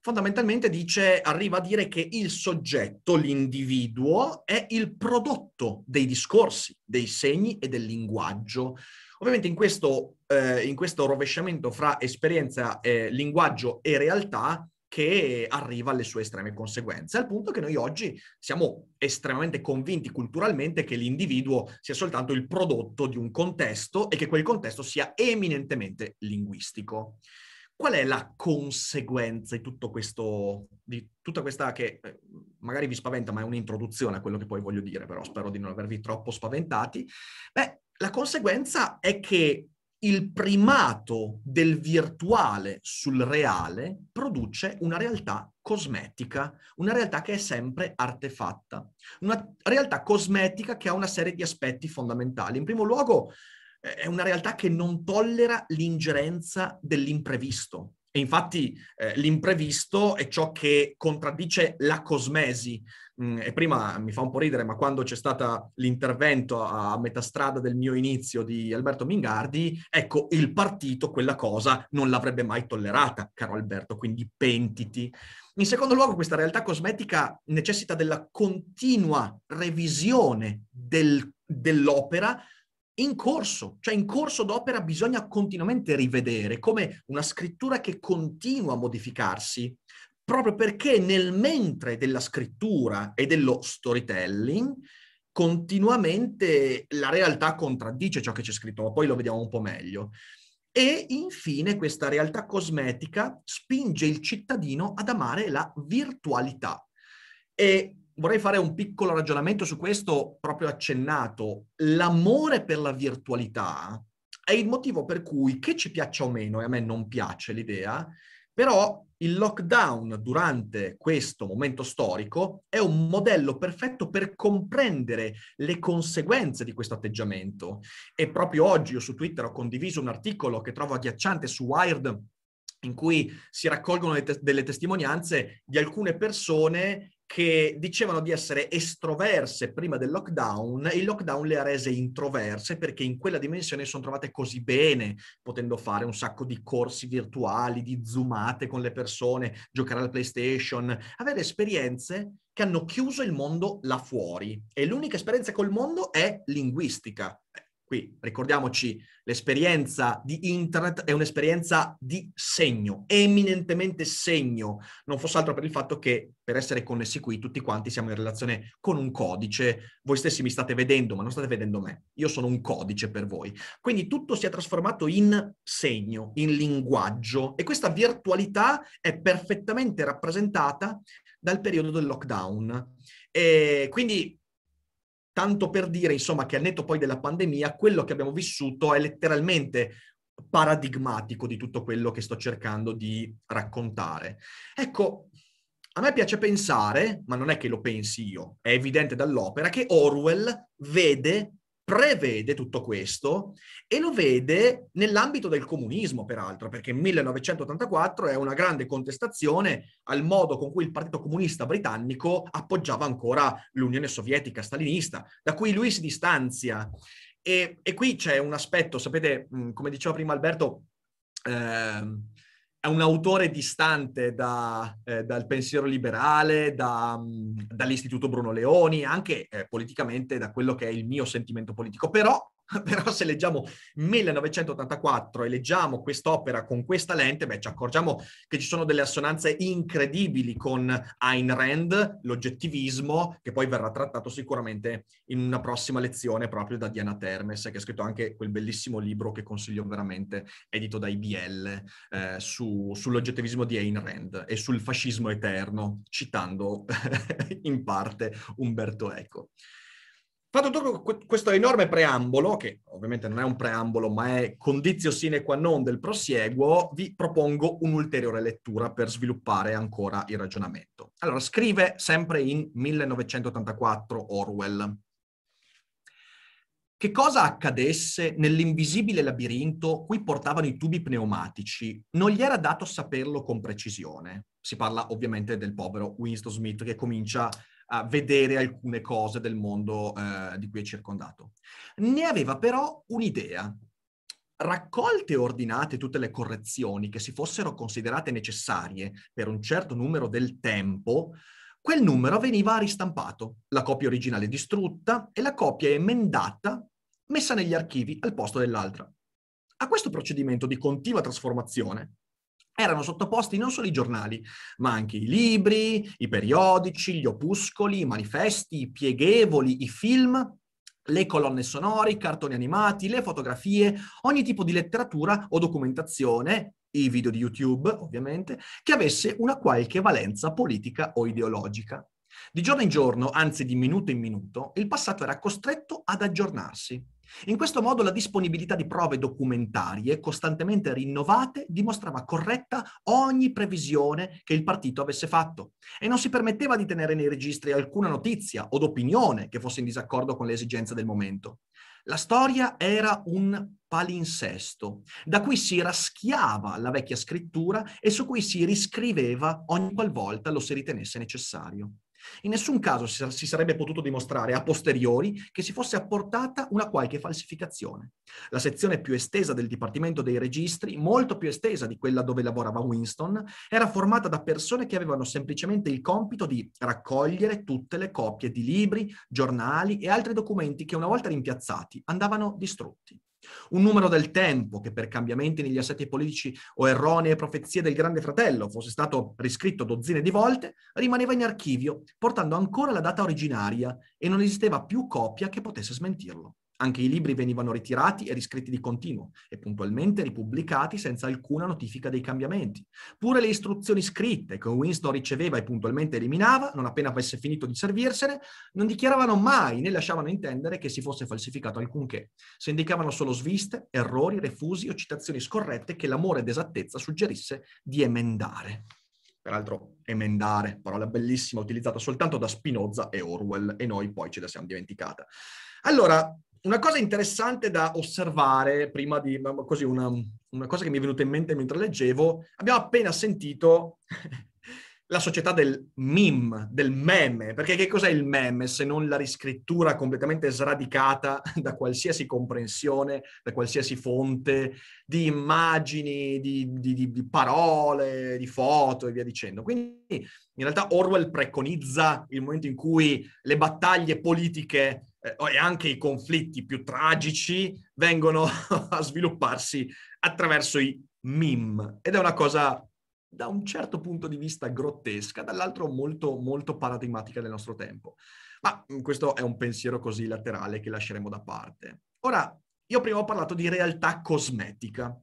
fondamentalmente dice, arriva a dire che il soggetto, l'individuo, è il prodotto dei discorsi, dei segni e del linguaggio. Ovviamente in questo, eh, in questo rovesciamento fra esperienza, eh, linguaggio e realtà che arriva alle sue estreme conseguenze, al punto che noi oggi siamo estremamente convinti culturalmente che l'individuo sia soltanto il prodotto di un contesto e che quel contesto sia eminentemente linguistico. Qual è la conseguenza di tutto questo, di tutta questa che eh, magari vi spaventa, ma è un'introduzione a quello che poi voglio dire, però spero di non avervi troppo spaventati. Beh, la conseguenza è che il primato del virtuale sul reale produce una realtà cosmetica, una realtà che è sempre artefatta, una realtà cosmetica che ha una serie di aspetti fondamentali. In primo luogo eh, è una realtà che non tollera l'ingerenza dell'imprevisto. E infatti eh, l'imprevisto è ciò che contraddice la cosmesi, Mm, e prima mi fa un po' ridere, ma quando c'è stato l'intervento a, a metà strada del mio inizio di Alberto Mingardi, ecco, il partito quella cosa non l'avrebbe mai tollerata, caro Alberto, quindi pentiti. In secondo luogo, questa realtà cosmetica necessita della continua revisione del, dell'opera in corso, cioè in corso d'opera bisogna continuamente rivedere come una scrittura che continua a modificarsi proprio perché nel mentre della scrittura e dello storytelling continuamente la realtà contraddice ciò che c'è scritto, ma poi lo vediamo un po' meglio. E infine questa realtà cosmetica spinge il cittadino ad amare la virtualità. E vorrei fare un piccolo ragionamento su questo, proprio accennato. L'amore per la virtualità è il motivo per cui, che ci piaccia o meno, e a me non piace l'idea, però il lockdown durante questo momento storico è un modello perfetto per comprendere le conseguenze di questo atteggiamento. E proprio oggi io su Twitter ho condiviso un articolo che trovo agghiacciante su Wired in cui si raccolgono te- delle testimonianze di alcune persone che dicevano di essere estroverse prima del lockdown il lockdown le ha rese introverse perché in quella dimensione sono trovate così bene, potendo fare un sacco di corsi virtuali, di zoomate con le persone, giocare alla PlayStation, avere esperienze che hanno chiuso il mondo là fuori e l'unica esperienza col mondo è linguistica. Qui ricordiamoci, l'esperienza di internet è un'esperienza di segno, eminentemente segno, non fosse altro per il fatto che per essere connessi qui tutti quanti siamo in relazione con un codice, voi stessi mi state vedendo ma non state vedendo me, io sono un codice per voi. Quindi tutto si è trasformato in segno, in linguaggio e questa virtualità è perfettamente rappresentata dal periodo del lockdown. E quindi Tanto per dire, insomma, che al netto poi della pandemia, quello che abbiamo vissuto è letteralmente paradigmatico di tutto quello che sto cercando di raccontare. Ecco, a me piace pensare, ma non è che lo pensi io, è evidente dall'opera, che Orwell vede prevede tutto questo e lo vede nell'ambito del comunismo, peraltro, perché 1984 è una grande contestazione al modo con cui il Partito Comunista Britannico appoggiava ancora l'Unione Sovietica stalinista, da cui lui si distanzia. E, e qui c'è un aspetto, sapete, come diceva prima Alberto, eh, è un autore distante da, eh, dal pensiero liberale, da, um, dall'istituto Bruno Leoni, anche eh, politicamente da quello che è il mio sentimento politico, però però se leggiamo 1984 e leggiamo quest'opera con questa lente, beh, ci accorgiamo che ci sono delle assonanze incredibili con Ayn Rand, l'oggettivismo, che poi verrà trattato sicuramente in una prossima lezione proprio da Diana Termes, che ha scritto anche quel bellissimo libro che consiglio veramente, edito da IBL, eh, su, sull'oggettivismo di Ayn Rand e sul fascismo eterno, citando in parte Umberto Eco. Fatto tutto questo enorme preambolo, che ovviamente non è un preambolo, ma è condizio sine qua non del prosieguo, vi propongo un'ulteriore lettura per sviluppare ancora il ragionamento. Allora, scrive sempre in 1984 Orwell. Che cosa accadesse nell'invisibile labirinto cui portavano i tubi pneumatici non gli era dato saperlo con precisione. Si parla ovviamente del povero Winston Smith che comincia a vedere alcune cose del mondo eh, di cui è circondato. Ne aveva però un'idea. Raccolte e ordinate tutte le correzioni che si fossero considerate necessarie per un certo numero del tempo, quel numero veniva ristampato, la copia originale distrutta e la copia emendata messa negli archivi al posto dell'altra. A questo procedimento di continua trasformazione erano sottoposti non solo i giornali, ma anche i libri, i periodici, gli opuscoli, i manifesti, i pieghevoli, i film, le colonne sonore, i cartoni animati, le fotografie, ogni tipo di letteratura o documentazione, i video di YouTube ovviamente, che avesse una qualche valenza politica o ideologica. Di giorno in giorno, anzi di minuto in minuto, il passato era costretto ad aggiornarsi in questo modo la disponibilità di prove documentarie costantemente rinnovate dimostrava corretta ogni previsione che il partito avesse fatto e non si permetteva di tenere nei registri alcuna notizia o d'opinione che fosse in disaccordo con le esigenze del momento. La storia era un palinsesto, da cui si raschiava la vecchia scrittura e su cui si riscriveva ogni qualvolta lo si ritenesse necessario. In nessun caso si sarebbe potuto dimostrare a posteriori che si fosse apportata una qualche falsificazione. La sezione più estesa del Dipartimento dei Registri, molto più estesa di quella dove lavorava Winston, era formata da persone che avevano semplicemente il compito di raccogliere tutte le copie di libri, giornali e altri documenti che una volta rimpiazzati andavano distrutti. Un numero del tempo che per cambiamenti negli assetti politici o erronee profezie del Grande Fratello fosse stato riscritto dozzine di volte, rimaneva in archivio, portando ancora la data originaria e non esisteva più copia che potesse smentirlo. Anche i libri venivano ritirati e riscritti di continuo e puntualmente ripubblicati senza alcuna notifica dei cambiamenti. Pure le istruzioni scritte che Winston riceveva e puntualmente eliminava, non appena avesse finito di servirsene, non dichiaravano mai né lasciavano intendere che si fosse falsificato alcunché. Se indicavano solo sviste, errori, refusi o citazioni scorrette che l'amore d'esattezza suggerisse di emendare peraltro emendare, parola bellissima utilizzata soltanto da Spinoza e Orwell e noi poi ce la siamo dimenticata. Allora, una cosa interessante da osservare prima di, così una, una cosa che mi è venuta in mente mentre leggevo, abbiamo appena sentito la società del meme, del meme, perché che cos'è il meme se non la riscrittura completamente sradicata da qualsiasi comprensione, da qualsiasi fonte, di immagini, di, di, di, di parole, di foto e via dicendo. Quindi in realtà Orwell preconizza il momento in cui le battaglie politiche eh, e anche i conflitti più tragici vengono a svilupparsi attraverso i meme. Ed è una cosa da un certo punto di vista grottesca, dall'altro molto, molto paradigmatica del nostro tempo. Ma mm, questo è un pensiero così laterale che lasceremo da parte. Ora, io prima ho parlato di realtà cosmetica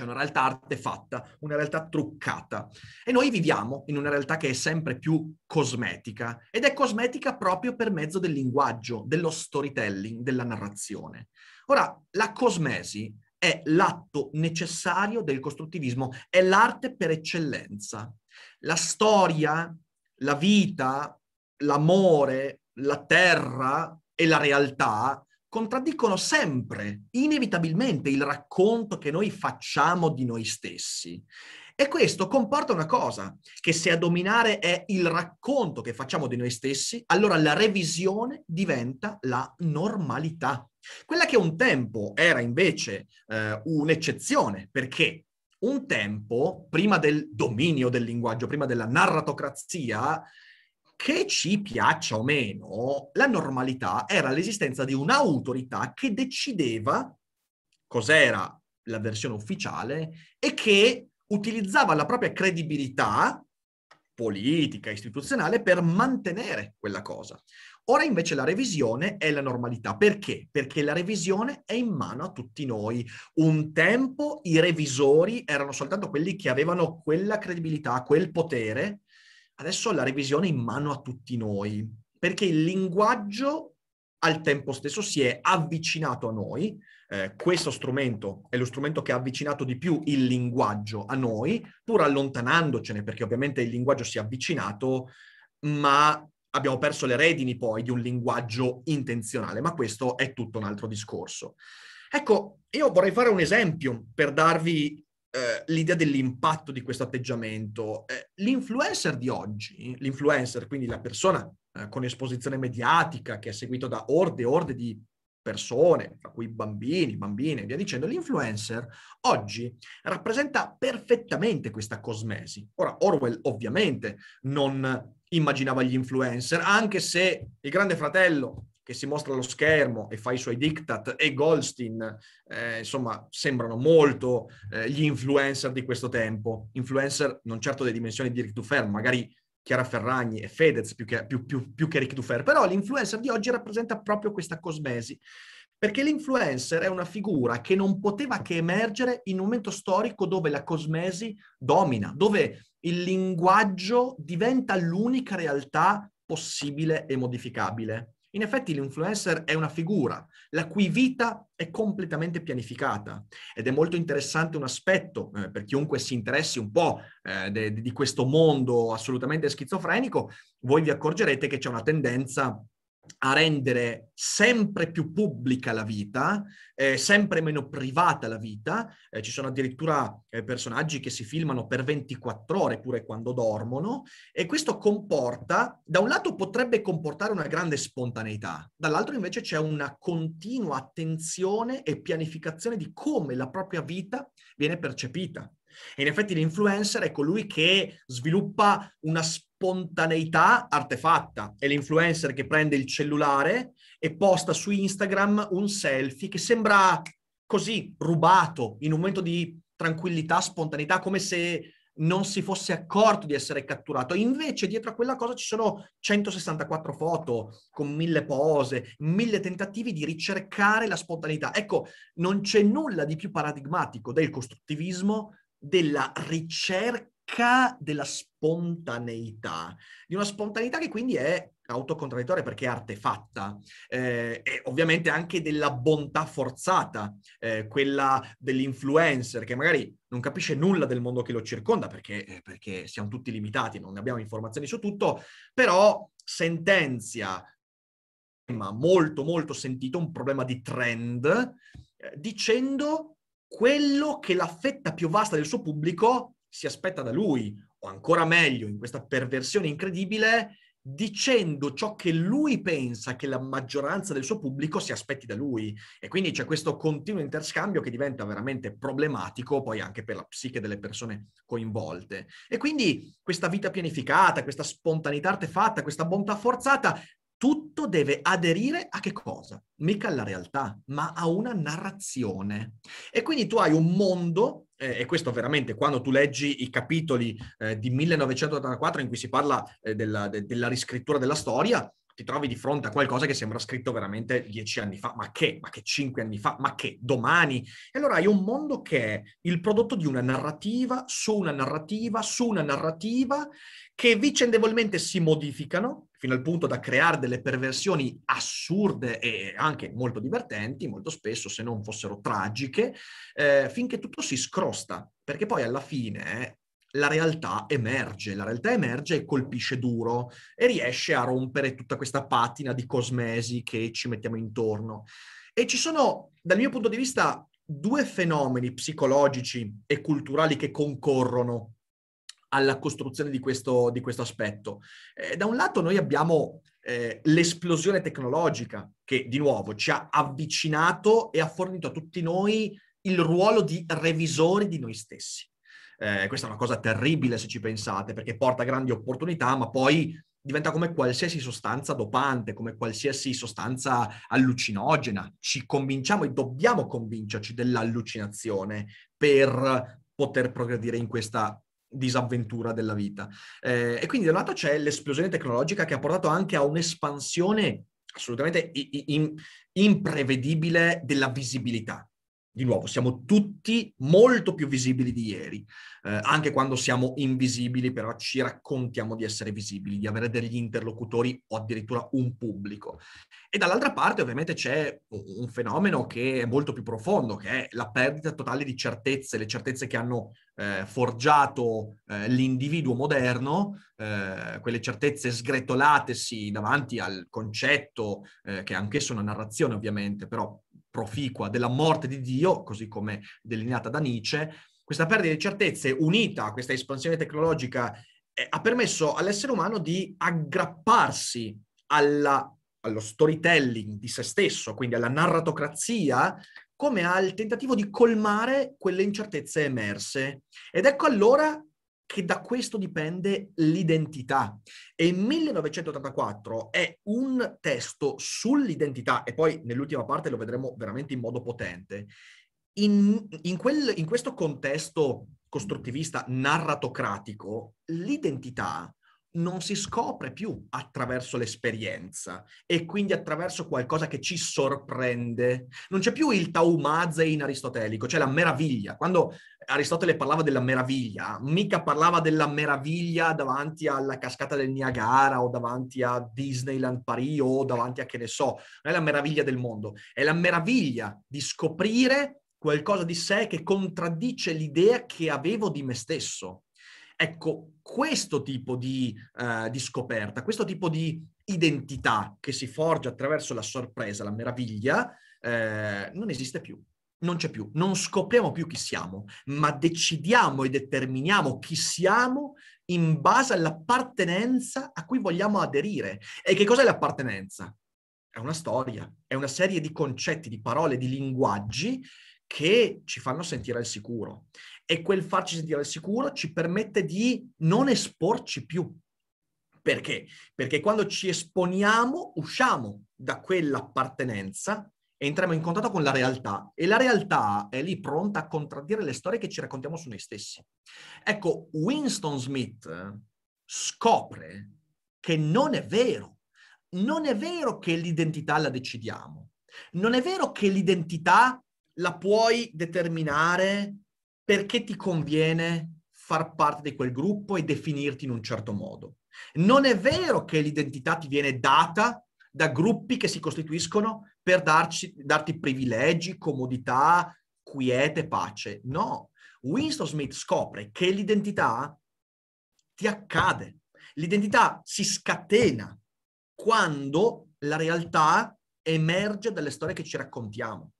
c'è una realtà artefatta, una realtà truccata. E noi viviamo in una realtà che è sempre più cosmetica ed è cosmetica proprio per mezzo del linguaggio, dello storytelling, della narrazione. Ora, la cosmesi è l'atto necessario del costruttivismo, è l'arte per eccellenza. La storia, la vita, l'amore, la terra e la realtà contraddicono sempre, inevitabilmente, il racconto che noi facciamo di noi stessi. E questo comporta una cosa, che se a dominare è il racconto che facciamo di noi stessi, allora la revisione diventa la normalità. Quella che un tempo era invece eh, un'eccezione, perché un tempo, prima del dominio del linguaggio, prima della narratocrazia, che ci piaccia o meno, la normalità era l'esistenza di un'autorità che decideva cos'era la versione ufficiale e che utilizzava la propria credibilità politica, istituzionale, per mantenere quella cosa. Ora invece la revisione è la normalità. Perché? Perché la revisione è in mano a tutti noi. Un tempo i revisori erano soltanto quelli che avevano quella credibilità, quel potere, Adesso la revisione è in mano a tutti noi, perché il linguaggio al tempo stesso si è avvicinato a noi. Eh, questo strumento è lo strumento che ha avvicinato di più il linguaggio a noi, pur allontanandocene, perché ovviamente il linguaggio si è avvicinato, ma abbiamo perso le redini poi di un linguaggio intenzionale, ma questo è tutto un altro discorso. Ecco, io vorrei fare un esempio per darvi eh, l'idea dell'impatto di questo atteggiamento. Eh, l'influencer di oggi, l'influencer, quindi la persona eh, con esposizione mediatica che è seguito da orde e orde di persone, tra cui bambini, bambine via dicendo, l'influencer oggi rappresenta perfettamente questa cosmesi. Ora, Orwell ovviamente non immaginava gli influencer, anche se il grande fratello che si mostra allo schermo e fa i suoi diktat, e Goldstein, eh, insomma, sembrano molto eh, gli influencer di questo tempo. Influencer non certo delle dimensioni di Rick Dufer, magari Chiara Ferragni e Fedez più che, più, più, più che Rick Dufer, però l'influencer di oggi rappresenta proprio questa cosmesi. Perché l'influencer è una figura che non poteva che emergere in un momento storico dove la cosmesi domina, dove il linguaggio diventa l'unica realtà possibile e modificabile. In effetti l'influencer è una figura la cui vita è completamente pianificata ed è molto interessante un aspetto eh, per chiunque si interessi un po' eh, de- di questo mondo assolutamente schizofrenico, voi vi accorgerete che c'è una tendenza a rendere sempre più pubblica la vita, eh, sempre meno privata la vita. Eh, ci sono addirittura eh, personaggi che si filmano per 24 ore pure quando dormono e questo comporta, da un lato potrebbe comportare una grande spontaneità, dall'altro invece c'è una continua attenzione e pianificazione di come la propria vita viene percepita. E in effetti l'influencer è colui ecco, che sviluppa una spontaneità artefatta. È l'influencer che prende il cellulare e posta su Instagram un selfie che sembra così rubato in un momento di tranquillità, spontaneità, come se non si fosse accorto di essere catturato. Invece dietro a quella cosa ci sono 164 foto con mille pose, mille tentativi di ricercare la spontaneità. Ecco, non c'è nulla di più paradigmatico del costruttivismo della ricerca della spontaneità, di una spontaneità che quindi è autocontraddittoria perché è artefatta eh, e ovviamente anche della bontà forzata, eh, quella dell'influencer che magari non capisce nulla del mondo che lo circonda perché, eh, perché siamo tutti limitati, non abbiamo informazioni su tutto, però sentenzia molto molto sentito, un problema di trend, eh, dicendo quello che la fetta più vasta del suo pubblico si aspetta da lui, o ancora meglio, in questa perversione incredibile, dicendo ciò che lui pensa che la maggioranza del suo pubblico si aspetti da lui. E quindi c'è questo continuo interscambio che diventa veramente problematico poi anche per la psiche delle persone coinvolte. E quindi questa vita pianificata, questa spontaneità artefatta, questa bontà forzata tutto deve aderire a che cosa? Mica alla realtà, ma a una narrazione. E quindi tu hai un mondo, eh, e questo veramente quando tu leggi i capitoli eh, di 1984 in cui si parla eh, della, de, della, riscrittura della storia, ti trovi di fronte a qualcosa che sembra scritto veramente dieci anni fa, ma che? Ma che cinque anni fa? Ma che? Domani? E allora hai un mondo che è il prodotto di una narrativa, su una narrativa, su una narrativa, che vicendevolmente si modificano, fino al punto da creare delle perversioni assurde e anche molto divertenti, molto spesso se non fossero tragiche, eh, finché tutto si scrosta, perché poi alla fine eh, la realtà emerge, la realtà emerge e colpisce duro e riesce a rompere tutta questa patina di cosmesi che ci mettiamo intorno. E ci sono, dal mio punto di vista, due fenomeni psicologici e culturali che concorrono alla costruzione di questo, di questo aspetto. Eh, da un lato noi abbiamo eh, l'esplosione tecnologica che di nuovo ci ha avvicinato e ha fornito a tutti noi il ruolo di revisori di noi stessi. Eh, questa è una cosa terribile se ci pensate, perché porta grandi opportunità, ma poi diventa come qualsiasi sostanza dopante, come qualsiasi sostanza allucinogena. Ci convinciamo e dobbiamo convincerci dell'allucinazione per poter progredire in questa disavventura della vita. Eh, e quindi da un lato c'è l'esplosione tecnologica che ha portato anche a un'espansione assolutamente in, in, imprevedibile della visibilità di nuovo, siamo tutti molto più visibili di ieri, eh, anche quando siamo invisibili, però ci raccontiamo di essere visibili, di avere degli interlocutori o addirittura un pubblico. E dall'altra parte ovviamente c'è un fenomeno che è molto più profondo, che è la perdita totale di certezze, le certezze che hanno eh, forgiato eh, l'individuo moderno, eh, quelle certezze sgretolatesi davanti al concetto, eh, che anch'esso è una narrazione ovviamente, però proficua della morte di Dio, così come delineata da Nietzsche, questa perdita di certezze unita a questa espansione tecnologica eh, ha permesso all'essere umano di aggrapparsi alla, allo storytelling di se stesso, quindi alla narratocrazia, come al tentativo di colmare quelle incertezze emerse. Ed ecco allora che da questo dipende l'identità. E 1984 è un testo sull'identità, e poi nell'ultima parte lo vedremo veramente in modo potente. In, in, quel, in questo contesto costruttivista narratocratico, l'identità non si scopre più attraverso l'esperienza e quindi attraverso qualcosa che ci sorprende. Non c'è più il in aristotelico, cioè la meraviglia. Quando Aristotele parlava della meraviglia, mica parlava della meraviglia davanti alla cascata del Niagara o davanti a Disneyland Paris o davanti a che ne so, non è la meraviglia del mondo, è la meraviglia di scoprire qualcosa di sé che contraddice l'idea che avevo di me stesso. Ecco, questo tipo di, uh, di, scoperta, questo tipo di identità che si forgia attraverso la sorpresa, la meraviglia, eh, non esiste più. Non c'è più, non scopriamo più chi siamo, ma decidiamo e determiniamo chi siamo in base all'appartenenza a cui vogliamo aderire. E che cos'è l'appartenenza? È una storia, è una serie di concetti, di parole, di linguaggi che ci fanno sentire al sicuro e quel farci sentire al sicuro ci permette di non esporci più. Perché? Perché quando ci esponiamo usciamo da quell'appartenenza e entriamo in contatto con la realtà e la realtà è lì pronta a contraddire le storie che ci raccontiamo su noi stessi. Ecco, Winston Smith scopre che non è vero, non è vero che l'identità la decidiamo, non è vero che l'identità la puoi determinare perché ti conviene far parte di quel gruppo e definirti in un certo modo. Non è vero che l'identità ti viene data da gruppi che si costituiscono per darci, darti privilegi, comodità, quiete, pace. No, Winston Smith scopre che l'identità ti accade, l'identità si scatena quando la realtà emerge dalle storie che ci raccontiamo.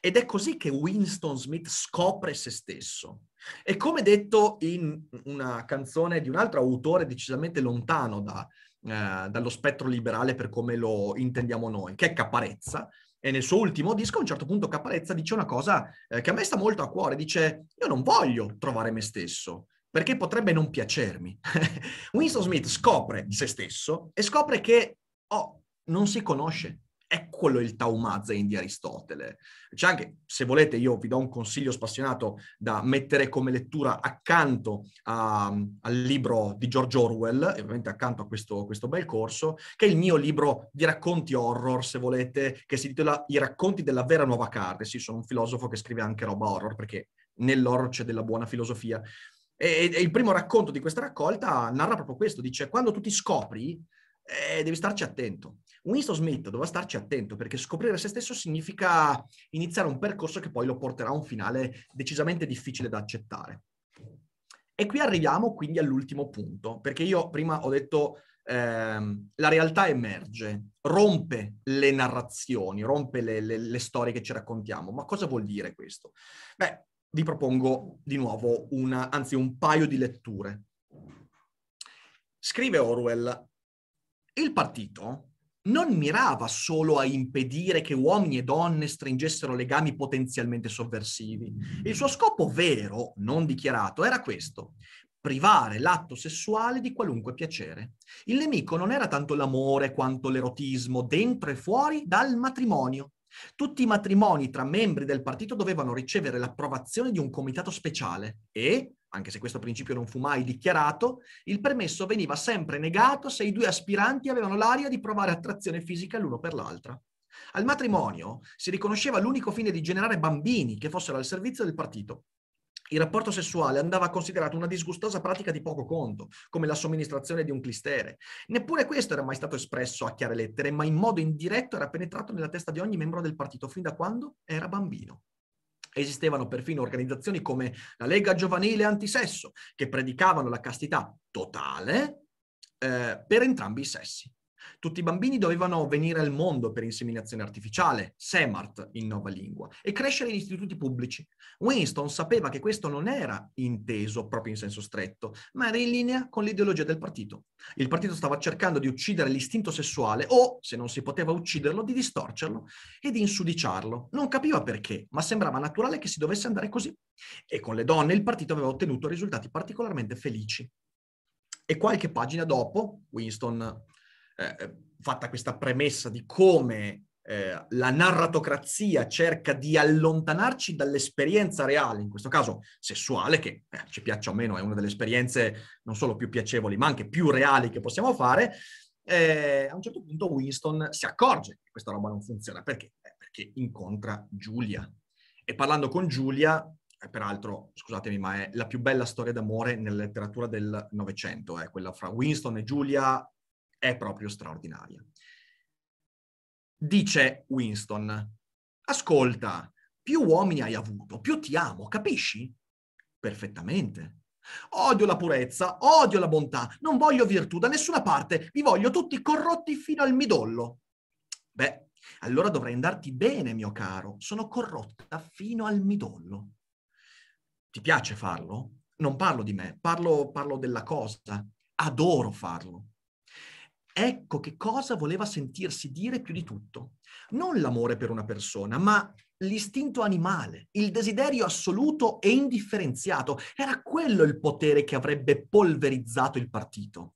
Ed è così che Winston Smith scopre se stesso. E come detto in una canzone di un altro autore decisamente lontano da, eh, dallo spettro liberale per come lo intendiamo noi, che è Caparezza, e nel suo ultimo disco a un certo punto Caparezza dice una cosa eh, che a me sta molto a cuore, dice io non voglio trovare me stesso, perché potrebbe non piacermi. Winston Smith scopre se stesso e scopre che oh, non si conosce, quello il Taumazein di Aristotele. C'è anche, se volete, io vi do un consiglio spassionato da mettere come lettura accanto a, al libro di George Orwell, e ovviamente accanto a questo, questo bel corso, che è il mio libro di racconti horror, se volete, che si intitola I racconti della vera nuova carne. Sì, sono un filosofo che scrive anche roba horror, perché nell'horror c'è della buona filosofia. E, e il primo racconto di questa raccolta narra proprio questo, dice quando tu ti scopri eh, devi starci attento Winston Smith doveva starci attento perché scoprire se stesso significa iniziare un percorso che poi lo porterà a un finale decisamente difficile da accettare. E qui arriviamo quindi all'ultimo punto, perché io prima ho detto ehm, la realtà emerge, rompe le narrazioni, rompe le, le, le storie che ci raccontiamo. Ma cosa vuol dire questo? Beh, vi propongo di nuovo una, anzi un paio di letture. Scrive Orwell, il partito non mirava solo a impedire che uomini e donne stringessero legami potenzialmente sovversivi. Il suo scopo vero, non dichiarato, era questo, privare l'atto sessuale di qualunque piacere. Il nemico non era tanto l'amore quanto l'erotismo, dentro e fuori dal matrimonio. Tutti i matrimoni tra membri del partito dovevano ricevere l'approvazione di un comitato speciale e, anche se questo principio non fu mai dichiarato, il permesso veniva sempre negato se i due aspiranti avevano l'aria di provare attrazione fisica l'uno per l'altra. Al matrimonio si riconosceva l'unico fine di generare bambini che fossero al servizio del partito. Il rapporto sessuale andava considerato una disgustosa pratica di poco conto, come la somministrazione di un clistere. Neppure questo era mai stato espresso a chiare lettere, ma in modo indiretto era penetrato nella testa di ogni membro del partito fin da quando era bambino. Esistevano perfino organizzazioni come la Lega Giovanile Antisesso, che predicavano la castità totale eh, per entrambi i sessi. Tutti i bambini dovevano venire al mondo per inseminazione artificiale, SEMART in nuova lingua, e crescere in istituti pubblici. Winston sapeva che questo non era inteso proprio in senso stretto, ma era in linea con l'ideologia del partito. Il partito stava cercando di uccidere l'istinto sessuale o, se non si poteva ucciderlo, di distorcerlo e di insudiciarlo. Non capiva perché, ma sembrava naturale che si dovesse andare così. E con le donne il partito aveva ottenuto risultati particolarmente felici. E qualche pagina dopo, Winston eh, fatta questa premessa di come eh, la narratocrazia cerca di allontanarci dall'esperienza reale, in questo caso sessuale, che eh, ci piaccia o meno, è una delle esperienze non solo più piacevoli, ma anche più reali che possiamo fare, eh, a un certo punto Winston si accorge che questa roba non funziona. Perché? Eh, perché incontra Giulia. E parlando con Giulia, eh, peraltro, scusatemi, ma è la più bella storia d'amore nella letteratura del Novecento, è quella fra Winston e Giulia, è proprio straordinaria. Dice Winston, ascolta, più uomini hai avuto, più ti amo, capisci? Perfettamente. Odio la purezza, odio la bontà, non voglio virtù da nessuna parte, vi voglio tutti corrotti fino al midollo. Beh, allora dovrei andarti bene, mio caro, sono corrotta fino al midollo. Ti piace farlo? Non parlo di me, parlo, parlo della cosa. Adoro farlo. Ecco che cosa voleva sentirsi dire più di tutto. Non l'amore per una persona, ma l'istinto animale, il desiderio assoluto e indifferenziato. Era quello il potere che avrebbe polverizzato il partito.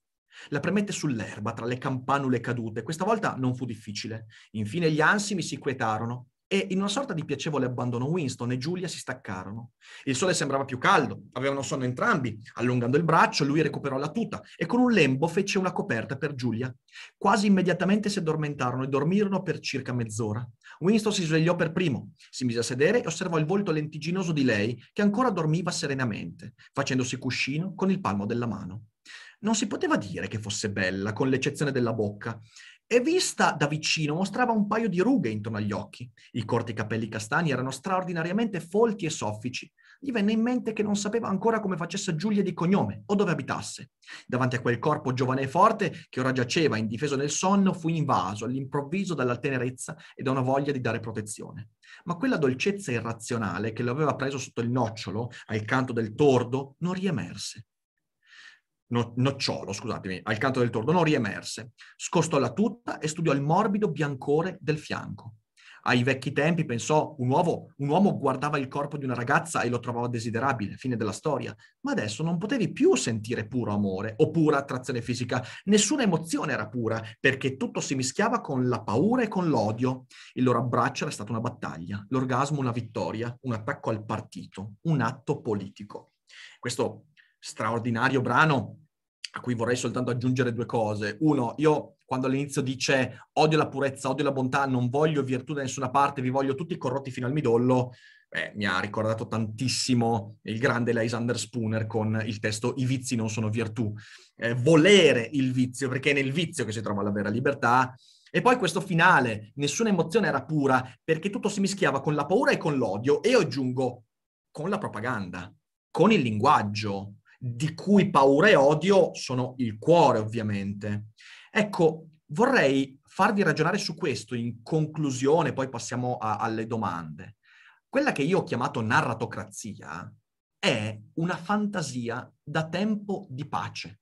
La premette sull'erba tra le campanule cadute. Questa volta non fu difficile. Infine gli ansimi si quietarono e in una sorta di piacevole abbandono Winston e Giulia si staccarono. Il sole sembrava più caldo, avevano sonno entrambi. Allungando il braccio, lui recuperò la tuta e con un lembo fece una coperta per Giulia. Quasi immediatamente si addormentarono e dormirono per circa mezz'ora. Winston si svegliò per primo, si mise a sedere e osservò il volto lentiginoso di lei, che ancora dormiva serenamente, facendosi cuscino con il palmo della mano. Non si poteva dire che fosse bella, con l'eccezione della bocca, e vista da vicino mostrava un paio di rughe intorno agli occhi. I corti capelli castani erano straordinariamente folti e soffici. Gli venne in mente che non sapeva ancora come facesse Giulia di cognome o dove abitasse. Davanti a quel corpo giovane e forte, che ora giaceva indifeso nel sonno, fu invaso all'improvviso dalla tenerezza e da una voglia di dare protezione. Ma quella dolcezza irrazionale che lo aveva preso sotto il nocciolo, al canto del tordo, non riemerse no, nocciolo, scusatemi, al canto del tordo, non riemerse. Scostò la tuta e studiò il morbido biancore del fianco. Ai vecchi tempi, pensò, un uomo, un uomo guardava il corpo di una ragazza e lo trovava desiderabile, fine della storia. Ma adesso non potevi più sentire puro amore o pura attrazione fisica. Nessuna emozione era pura, perché tutto si mischiava con la paura e con l'odio. Il loro abbraccio era stata una battaglia, l'orgasmo una vittoria, un attacco al partito, un atto politico. Questo straordinario brano a cui vorrei soltanto aggiungere due cose. Uno, io quando all'inizio dice odio la purezza, odio la bontà, non voglio virtù da nessuna parte, vi voglio tutti corrotti fino al midollo, eh, mi ha ricordato tantissimo il grande Lysander Spooner con il testo I vizi non sono virtù. Eh, volere il vizio, perché è nel vizio che si trova la vera libertà. E poi questo finale, nessuna emozione era pura, perché tutto si mischiava con la paura e con l'odio, e io aggiungo con la propaganda, con il linguaggio, di cui paura e odio sono il cuore, ovviamente. Ecco, vorrei farvi ragionare su questo in conclusione, poi passiamo a, alle domande. Quella che io ho chiamato narratocrazia è una fantasia da tempo di pace.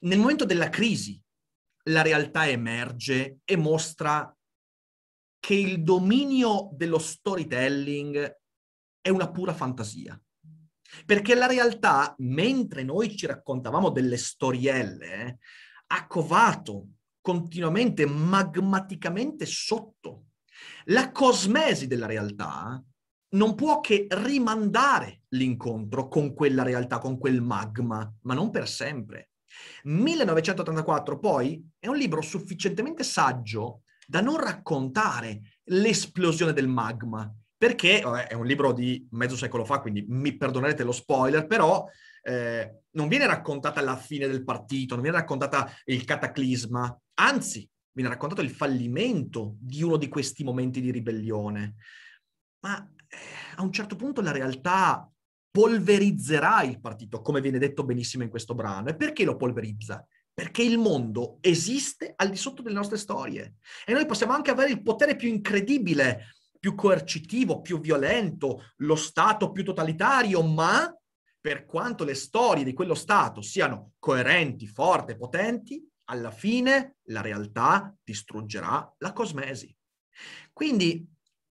Nel momento della crisi, la realtà emerge e mostra che il dominio dello storytelling è una pura fantasia. Perché la realtà, mentre noi ci raccontavamo delle storielle, ha covato continuamente, magmaticamente sotto. La cosmesi della realtà non può che rimandare l'incontro con quella realtà, con quel magma, ma non per sempre. 1984 poi è un libro sufficientemente saggio da non raccontare l'esplosione del magma perché vabbè, è un libro di mezzo secolo fa, quindi mi perdonerete lo spoiler, però eh, non viene raccontata la fine del partito, non viene raccontata il cataclisma, anzi viene raccontato il fallimento di uno di questi momenti di ribellione. Ma eh, a un certo punto la realtà polverizzerà il partito, come viene detto benissimo in questo brano. E perché lo polverizza? Perché il mondo esiste al di sotto delle nostre storie e noi possiamo anche avere il potere più incredibile più coercitivo, più violento, lo Stato più totalitario, ma per quanto le storie di quello Stato siano coerenti, forti potenti, alla fine la realtà distruggerà la cosmesi. Quindi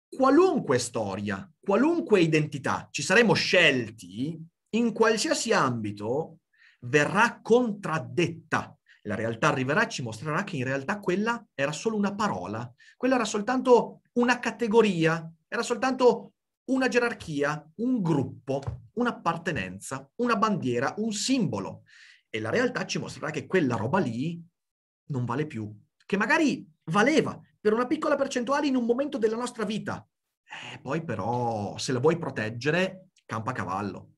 qualunque storia, qualunque identità ci saremo scelti, in qualsiasi ambito verrà contraddetta. La realtà arriverà e ci mostrerà che in realtà quella era solo una parola, quella era soltanto una categoria, era soltanto una gerarchia, un gruppo, un'appartenenza, una bandiera, un simbolo. E la realtà ci mostrerà che quella roba lì non vale più, che magari valeva per una piccola percentuale in un momento della nostra vita. Eh, poi però, se la vuoi proteggere, campa a cavallo.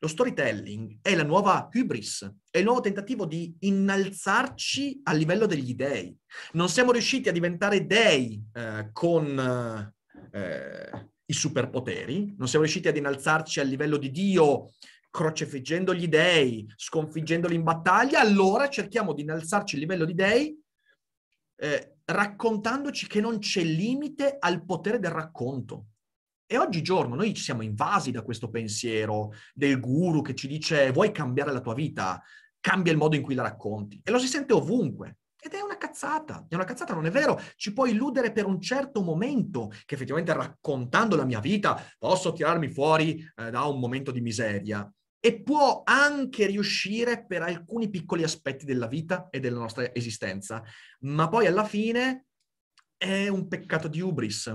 Lo storytelling è la nuova hubris, è il nuovo tentativo di innalzarci a livello degli dei. Non siamo riusciti a diventare dei eh, con eh, i superpoteri, non siamo riusciti ad innalzarci a livello di Dio crocefiggendo gli dei, sconfiggendoli in battaglia, allora cerchiamo di innalzarci il livello di dei eh, raccontandoci che non c'è limite al potere del racconto. E oggigiorno noi ci siamo invasi da questo pensiero del guru che ci dice vuoi cambiare la tua vita, cambia il modo in cui la racconti. E lo si sente ovunque. Ed è una cazzata, è una cazzata, non è vero? Ci può illudere per un certo momento che effettivamente raccontando la mia vita posso tirarmi fuori eh, da un momento di miseria. E può anche riuscire per alcuni piccoli aspetti della vita e della nostra esistenza. Ma poi alla fine è un peccato di ubris,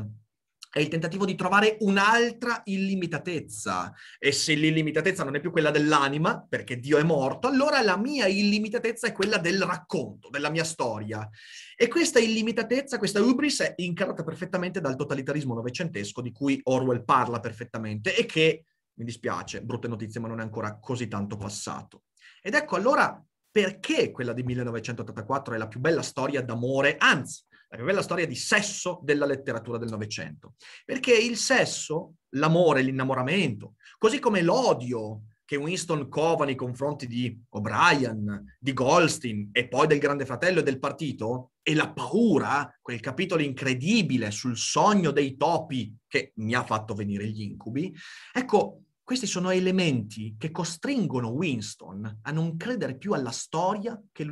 è il tentativo di trovare un'altra illimitatezza. E se l'illimitatezza non è più quella dell'anima, perché Dio è morto, allora la mia illimitatezza è quella del racconto, della mia storia. E questa illimitatezza, questa ubris, è incarnata perfettamente dal totalitarismo novecentesco di cui Orwell parla perfettamente e che, mi dispiace, brutte notizie, ma non è ancora così tanto passato. Ed ecco allora perché quella di 1984 è la più bella storia d'amore, anzi, la più bella storia di sesso della letteratura del Novecento, perché il sesso, l'amore, l'innamoramento, così come l'odio che Winston cova nei confronti di O'Brien, di Goldstein e poi del Grande Fratello e del partito, e la paura, quel capitolo incredibile sul sogno dei topi che mi ha fatto venire gli incubi, ecco, questi sono elementi che costringono Winston a non credere più alla storia che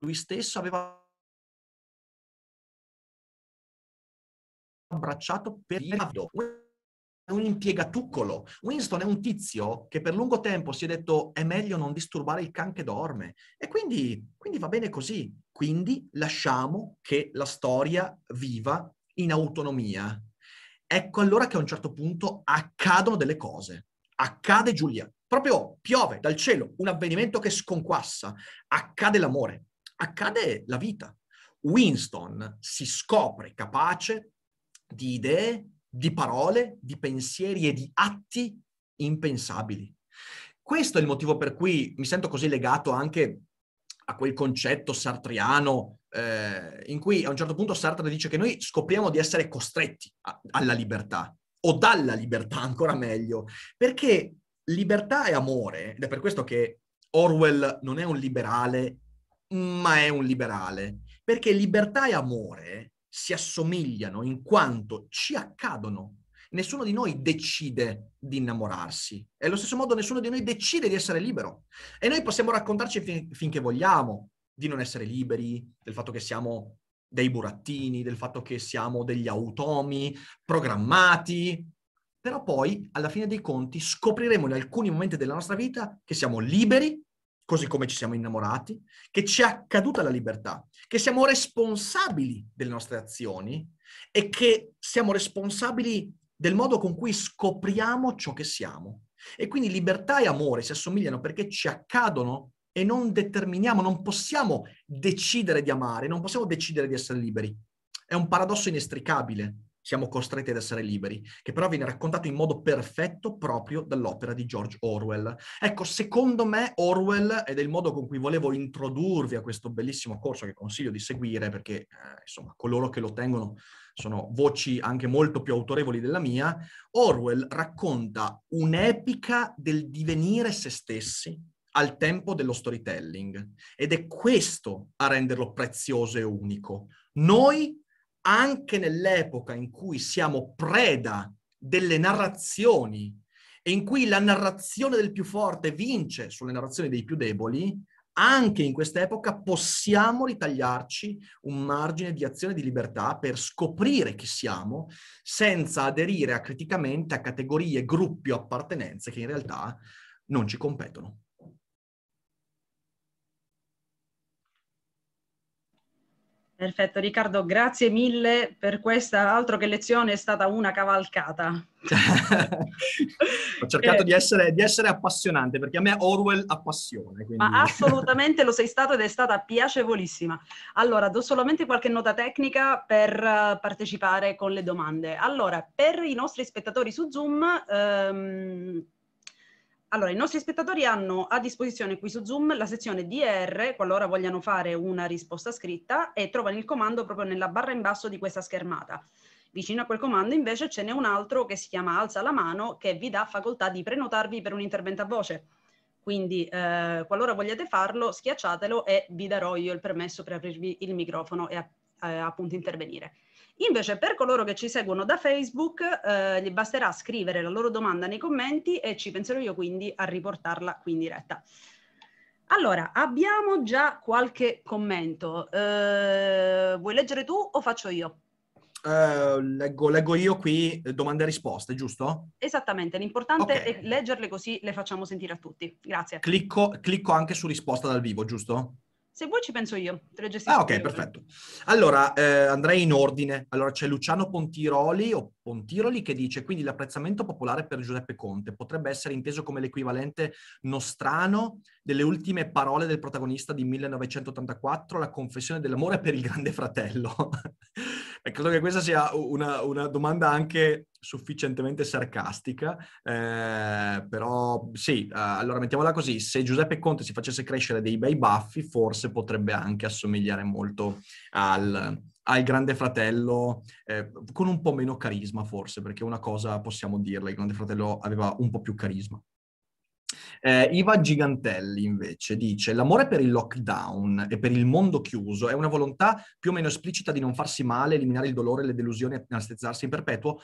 lui stesso aveva abbracciato per il un impiegatuccolo. Winston è un tizio che per lungo tempo si è detto è meglio non disturbare il can che dorme. E quindi, quindi va bene così. Quindi lasciamo che la storia viva in autonomia. Ecco allora che a un certo punto accadono delle cose. Accade Giulia. Proprio piove dal cielo un avvenimento che sconquassa. Accade l'amore. Accade la vita. Winston si scopre capace di idee, di parole, di pensieri e di atti impensabili. Questo è il motivo per cui mi sento così legato anche a quel concetto sartriano eh, in cui a un certo punto Sartre dice che noi scopriamo di essere costretti a, alla libertà o dalla libertà ancora meglio, perché libertà e amore, ed è per questo che Orwell non è un liberale, ma è un liberale, perché libertà e amore si assomigliano in quanto ci accadono. Nessuno di noi decide di innamorarsi e allo stesso modo nessuno di noi decide di essere libero. E noi possiamo raccontarci fin- finché vogliamo di non essere liberi, del fatto che siamo dei burattini, del fatto che siamo degli automi programmati, però poi alla fine dei conti scopriremo in alcuni momenti della nostra vita che siamo liberi, così come ci siamo innamorati, che ci è accaduta la libertà, che siamo responsabili delle nostre azioni e che siamo responsabili del modo con cui scopriamo ciò che siamo. E quindi libertà e amore si assomigliano perché ci accadono e non determiniamo, non possiamo decidere di amare, non possiamo decidere di essere liberi. È un paradosso inestricabile siamo costretti ad essere liberi, che però viene raccontato in modo perfetto proprio dall'opera di George Orwell. Ecco, secondo me Orwell, ed è il modo con cui volevo introdurvi a questo bellissimo corso che consiglio di seguire, perché eh, insomma coloro che lo tengono sono voci anche molto più autorevoli della mia, Orwell racconta un'epica del divenire se stessi al tempo dello storytelling ed è questo a renderlo prezioso e unico. Noi anche nell'epoca in cui siamo preda delle narrazioni e in cui la narrazione del più forte vince sulle narrazioni dei più deboli, anche in quest'epoca possiamo ritagliarci un margine di azione di libertà per scoprire chi siamo senza aderire acriticamente a categorie, gruppi o appartenenze che in realtà non ci competono. Perfetto Riccardo, grazie mille per questa altro che lezione, è stata una cavalcata. Ho cercato eh. di, essere, di, essere, appassionante perché a me Orwell appassiona. Quindi... Ma assolutamente lo sei stato ed è stata piacevolissima. Allora, do solamente qualche nota tecnica per eh, partecipare con le domande. Allora, per i nostri spettatori su Zoom... Um, allora, i nostri spettatori hanno a disposizione qui su Zoom la sezione DR, qualora vogliano fare una risposta scritta, e trovano il comando proprio nella barra in basso di questa schermata. Vicino a quel comando invece ce n'è un altro che si chiama Alza la mano, che vi dà facoltà di prenotarvi per un intervento a voce. Quindi, eh, qualora vogliate farlo, schiacciatelo e vi darò io il permesso per aprirvi il microfono e eh, appunto intervenire. Invece per coloro che ci seguono da Facebook eh, gli basterà scrivere la loro domanda nei commenti e ci penserò io quindi a riportarla qui in diretta. Allora, abbiamo già qualche commento. Eh, vuoi leggere tu o faccio io? Eh, leggo, leggo, io qui eh, domande e risposte, giusto? Esattamente, l'importante okay. è leggerle così le facciamo sentire a tutti. Grazie. Clicco, clicco anche su risposta dal vivo, giusto? Se vuoi ci penso io, te le gestisco. Ah, ok, io. perfetto. Allora, eh, andrei in ordine. Allora, c'è Luciano Pontiroli, o Pontiroli che dice, quindi l'apprezzamento popolare per Giuseppe Conte potrebbe essere inteso come l'equivalente nostrano delle ultime parole del protagonista di 1984, la confessione dell'amore per il grande fratello. Beh, credo che questa sia una, una domanda anche sufficientemente sarcastica, eh, però sì, eh, allora mettiamola così, se Giuseppe Conte si facesse crescere dei bei baffi, forse potrebbe anche assomigliare molto al, al Grande Fratello, eh, con un po' meno carisma forse, perché una cosa possiamo dirla, il Grande Fratello aveva un po' più carisma. Eh, Iva Gigantelli invece dice l'amore per il lockdown e per il mondo chiuso è una volontà più o meno esplicita di non farsi male, eliminare il dolore, le delusioni e anestezzarsi in perpetuo.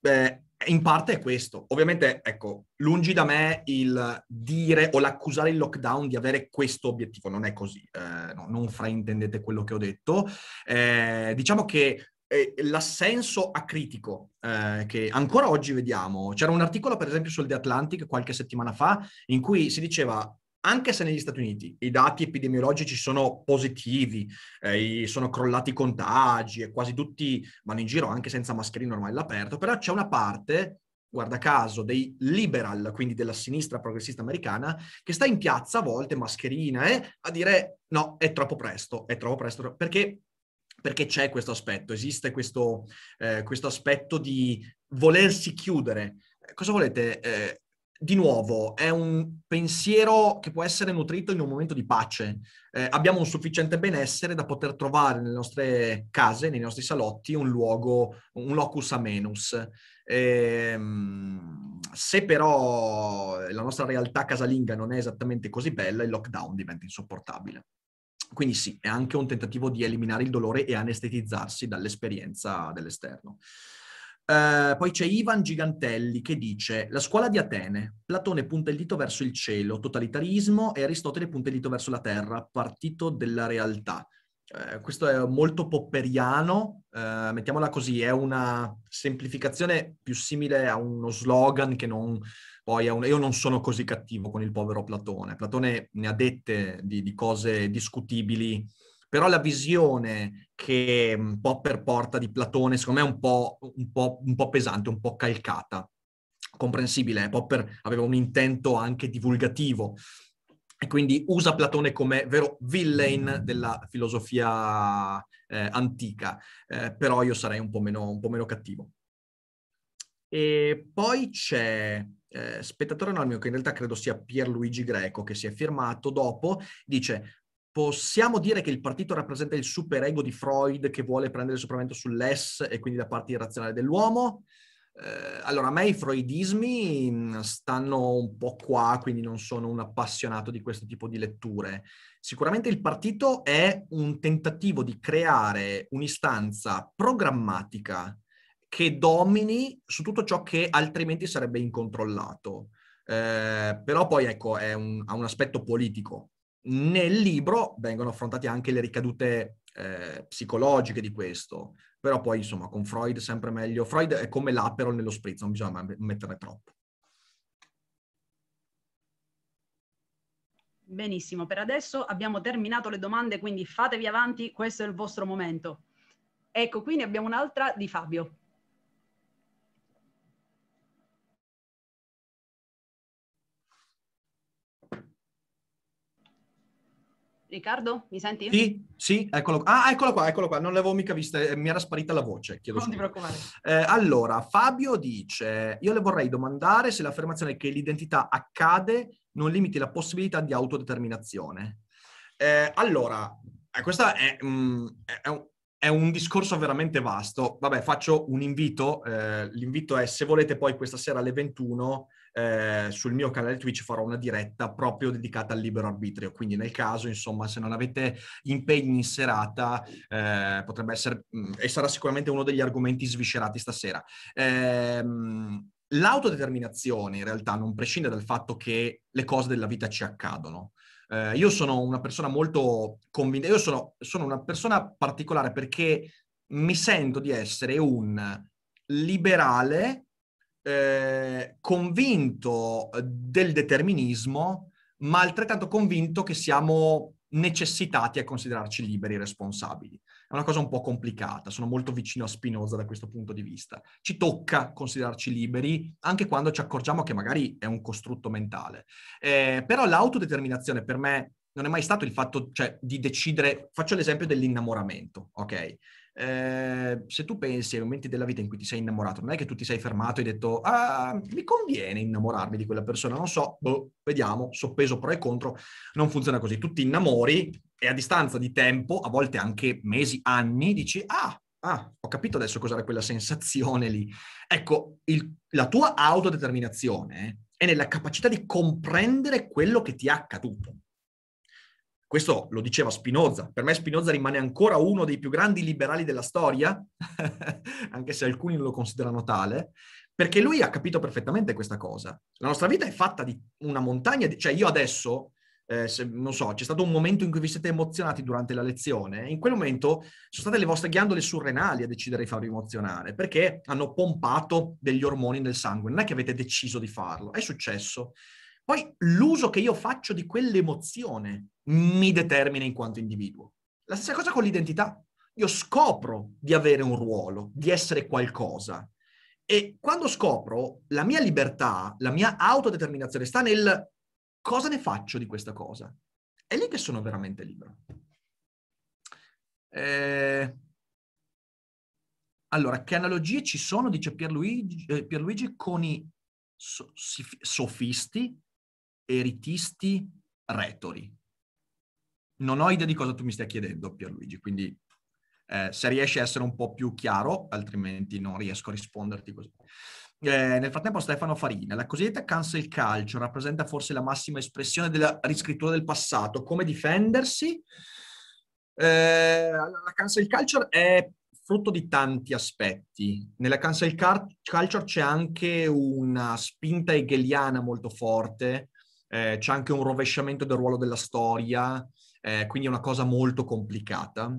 Eh, in parte è questo. Ovviamente, ecco, lungi da me il dire o l'accusare il lockdown di avere questo obiettivo, non è così, eh, no, non fraintendete quello che ho detto. Eh, diciamo che l'assenso acritico eh, che ancora oggi vediamo. C'era un articolo, per esempio, sul The Atlantic qualche settimana fa in cui si diceva anche se negli Stati Uniti i dati epidemiologici sono positivi, eh, sono crollati i contagi e quasi tutti vanno in giro anche senza mascherina ormai all'aperto, però c'è una parte guarda caso, dei liberal, quindi della sinistra progressista americana, che sta in piazza a volte, mascherina, eh, a dire no, è troppo presto, è troppo presto, perché perché c'è questo aspetto, esiste questo, eh, questo aspetto di volersi chiudere. Cosa volete? Eh, di nuovo, è un pensiero che può essere nutrito in un momento di pace. Eh, abbiamo un sufficiente benessere da poter trovare nelle nostre case, nei nostri salotti, un luogo, un locus amenus. Eh, se però la nostra realtà casalinga non è esattamente così bella, il lockdown diventa insopportabile. Quindi sì, è anche un tentativo di eliminare il dolore e anestetizzarsi dall'esperienza dell'esterno. Uh, poi c'è Ivan Gigantelli che dice la scuola di Atene, Platone punta il dito verso il cielo, totalitarismo e Aristotele punta il dito verso la terra, partito della realtà. Uh, questo è molto popperiano, uh, mettiamola così, è una semplificazione più simile a uno slogan che non poi un, io non sono così cattivo con il povero Platone. Platone ne ha dette di, di cose discutibili, però la visione che mm, Popper porta di Platone, secondo me è un po', un po', un po pesante, un po' calcata. Comprensibile, Popper aveva un intento anche divulgativo e quindi usa Platone come vero villain della filosofia eh, antica, eh, però io sarei un po' meno, un po meno cattivo. E poi c'è eh, spettatore anonimo, che in realtà credo sia Pierluigi Greco, che si è firmato dopo, dice Possiamo dire che il partito rappresenta il superego di Freud che vuole prendere il sopravvento sull'ess e quindi la parte irrazionale dell'uomo? Eh, allora, a me i freudismi mm, stanno un po' qua, quindi non sono un appassionato di questo tipo di letture. Sicuramente il partito è un tentativo di creare un'istanza programmatica che domini su tutto ciò che altrimenti sarebbe incontrollato. Eh, però poi ecco, un, ha un aspetto politico. Nel libro vengono affrontate anche le ricadute eh, psicologiche di questo, però poi insomma con Freud sempre meglio. Freud è come l'aperol nello spritz, non bisogna metterne troppo. Benissimo, per adesso abbiamo terminato le domande, quindi fatevi avanti, questo è il vostro momento. Ecco, qui ne abbiamo un'altra di Fabio. Riccardo, mi senti? Sì, sì, eccolo qua. Ah, eccolo qua, eccolo qua. Non l'avevo mica vista, eh, mi era sparita la voce, chiedo Non scusa. ti preoccupare. Eh, allora, Fabio dice, io le vorrei domandare se l'affermazione che l'identità accade non limiti la possibilità di autodeterminazione. Eh, allora, eh, questo è, mh, mm, è, un, è, un, discorso veramente vasto. Vabbè, faccio un invito. Eh, l'invito è, se volete poi questa sera alle 21 eh, sul mio canale Twitch farò una diretta proprio dedicata al libero arbitrio, quindi nel caso, insomma, se non avete impegni in serata, eh, potrebbe essere, mh, mm, e sarà sicuramente uno degli argomenti sviscerati stasera. Ehm, l'autodeterminazione in realtà non prescinde dal fatto che le cose della vita ci accadono. Eh, io sono una persona molto convinta, io sono, sono una persona particolare perché mi sento di essere un liberale eh, convinto eh, del determinismo, ma altrettanto convinto che siamo necessitati a considerarci liberi e responsabili. È una cosa un po' complicata, sono molto vicino a Spinoza da questo punto di vista. Ci tocca considerarci liberi anche quando ci accorgiamo che magari è un costrutto mentale. Eh, però l'autodeterminazione per me non è mai stato il fatto cioè, di decidere, faccio l'esempio dell'innamoramento, ok? Ehm, se tu pensi ai momenti della vita in cui ti sei innamorato, non è che tu ti sei fermato e hai detto, ah, mi conviene innamorarmi di quella persona, non so, boh, vediamo, soppeso pro e contro, non funziona così. Tu ti innamori e a distanza di tempo, a volte anche mesi, anni, dici, ah, ah, ho capito adesso cos'era quella sensazione lì. Ecco, il, la tua autodeterminazione è nella capacità di comprendere quello che ti è accaduto. Questo lo diceva Spinoza. Per me Spinoza rimane ancora uno dei più grandi liberali della storia, anche se alcuni lo considerano tale, perché lui ha capito perfettamente questa cosa. La nostra vita è fatta di una montagna, di... cioè io adesso, eh, se, non so, c'è stato un momento in cui vi siete emozionati durante la lezione, in quel momento sono state le vostre ghiandole surrenali a decidere di farvi emozionare, perché hanno pompato degli ormoni nel sangue, non è che avete deciso di farlo, è successo. Poi l'uso che io faccio di quell'emozione mi determina in quanto individuo. La stessa cosa con l'identità. Io scopro di avere un ruolo, di essere qualcosa. E quando scopro, la mia libertà, la mia autodeterminazione sta nel cosa ne faccio di questa cosa. È lì che sono veramente libero. Eh... Allora, che analogie ci sono, dice Pierluigi, eh, Pierluigi con i so- sofisti eritisti retori. Non ho idea di cosa tu mi stia chiedendo, Pierluigi, quindi eh, se riesci a essere un po' più chiaro, altrimenti non riesco a risponderti così. Eh, nel frattempo Stefano Farina, la cosiddetta cancel culture rappresenta forse la massima espressione della riscrittura del passato, come difendersi? Eh, la cancel culture è frutto di tanti aspetti. Nella cancel culture c'è anche una spinta hegeliana molto forte eh, c'è anche un rovesciamento del ruolo della storia, eh, quindi è una cosa molto complicata.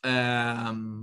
Eh,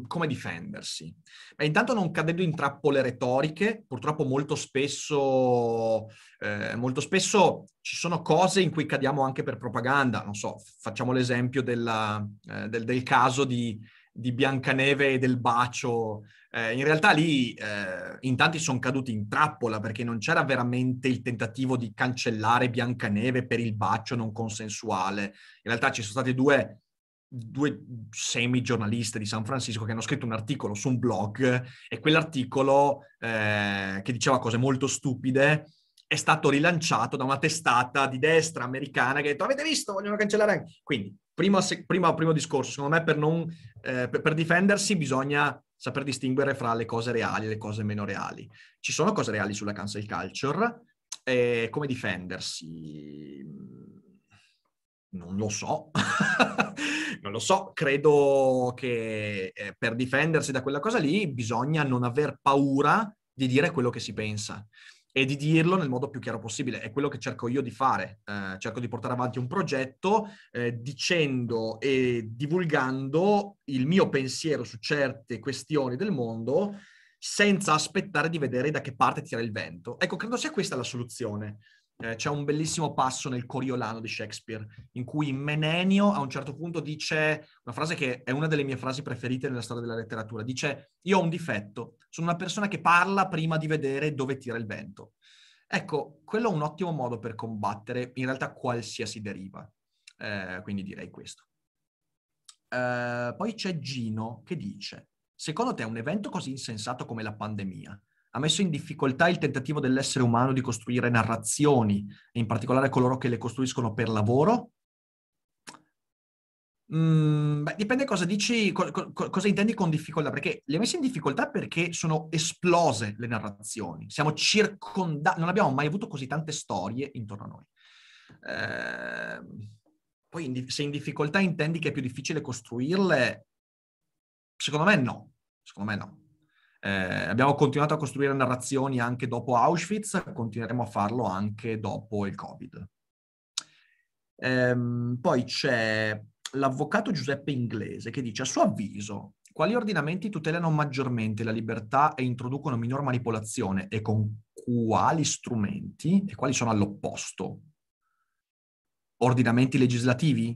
come difendersi? Beh, intanto non cadendo in trappole retoriche, purtroppo molto spesso, eh, molto spesso ci sono cose in cui cadiamo anche per propaganda, non so, facciamo l'esempio della, eh, del, del, caso di, di Biancaneve e del bacio. Eh, in realtà lì eh, in tanti sono caduti in trappola perché non c'era veramente il tentativo di cancellare Biancaneve per il bacio non consensuale. In realtà ci sono state due, due semi-giornaliste di San Francisco che hanno scritto un articolo su un blog e quell'articolo eh, che diceva cose molto stupide è stato rilanciato da una testata di destra americana che ha detto avete visto vogliono cancellare Quindi prima, se, prima, primo discorso, secondo me per, non, eh, per, per difendersi bisogna saper distinguere fra le cose reali e le cose meno reali. Ci sono cose reali sulla cancel culture, eh, come difendersi? Non lo so, non lo so, credo che eh, per difendersi da quella cosa lì bisogna non aver paura di dire quello che si pensa e di dirlo nel modo più chiaro possibile. È quello che cerco io di fare. Eh, cerco di portare avanti un progetto eh, dicendo e divulgando il mio pensiero su certe questioni del mondo senza aspettare di vedere da che parte tira il vento. Ecco, credo sia questa la soluzione eh, c'è un bellissimo passo nel Coriolano di Shakespeare, in cui Menenio a un certo punto dice una frase che è una delle mie frasi preferite nella storia della letteratura, dice io ho un difetto, sono una persona che parla prima di vedere dove tira il vento. Ecco, quello è un ottimo modo per combattere in realtà qualsiasi deriva, eh, quindi direi questo. Eh, poi c'è Gino che dice, secondo te un evento così insensato come la pandemia ha messo in difficoltà il tentativo dell'essere umano di costruire narrazioni, e in particolare coloro che le costruiscono per lavoro? Mm, beh, dipende cosa dici, co- co- cosa intendi con difficoltà, perché le ha messe in difficoltà perché sono esplose le narrazioni, siamo circondati, non abbiamo mai avuto così tante storie intorno a noi. Eh, poi in, se in difficoltà intendi che è più difficile costruirle, secondo me no, secondo me no. Eh, abbiamo continuato a costruire narrazioni anche dopo Auschwitz, continueremo a farlo anche dopo il Covid. Ehm, poi c'è l'avvocato Giuseppe Inglese che dice a suo avviso quali ordinamenti tutelano maggiormente la libertà e introducono minor manipolazione e con quali strumenti e quali sono all'opposto? Ordinamenti legislativi?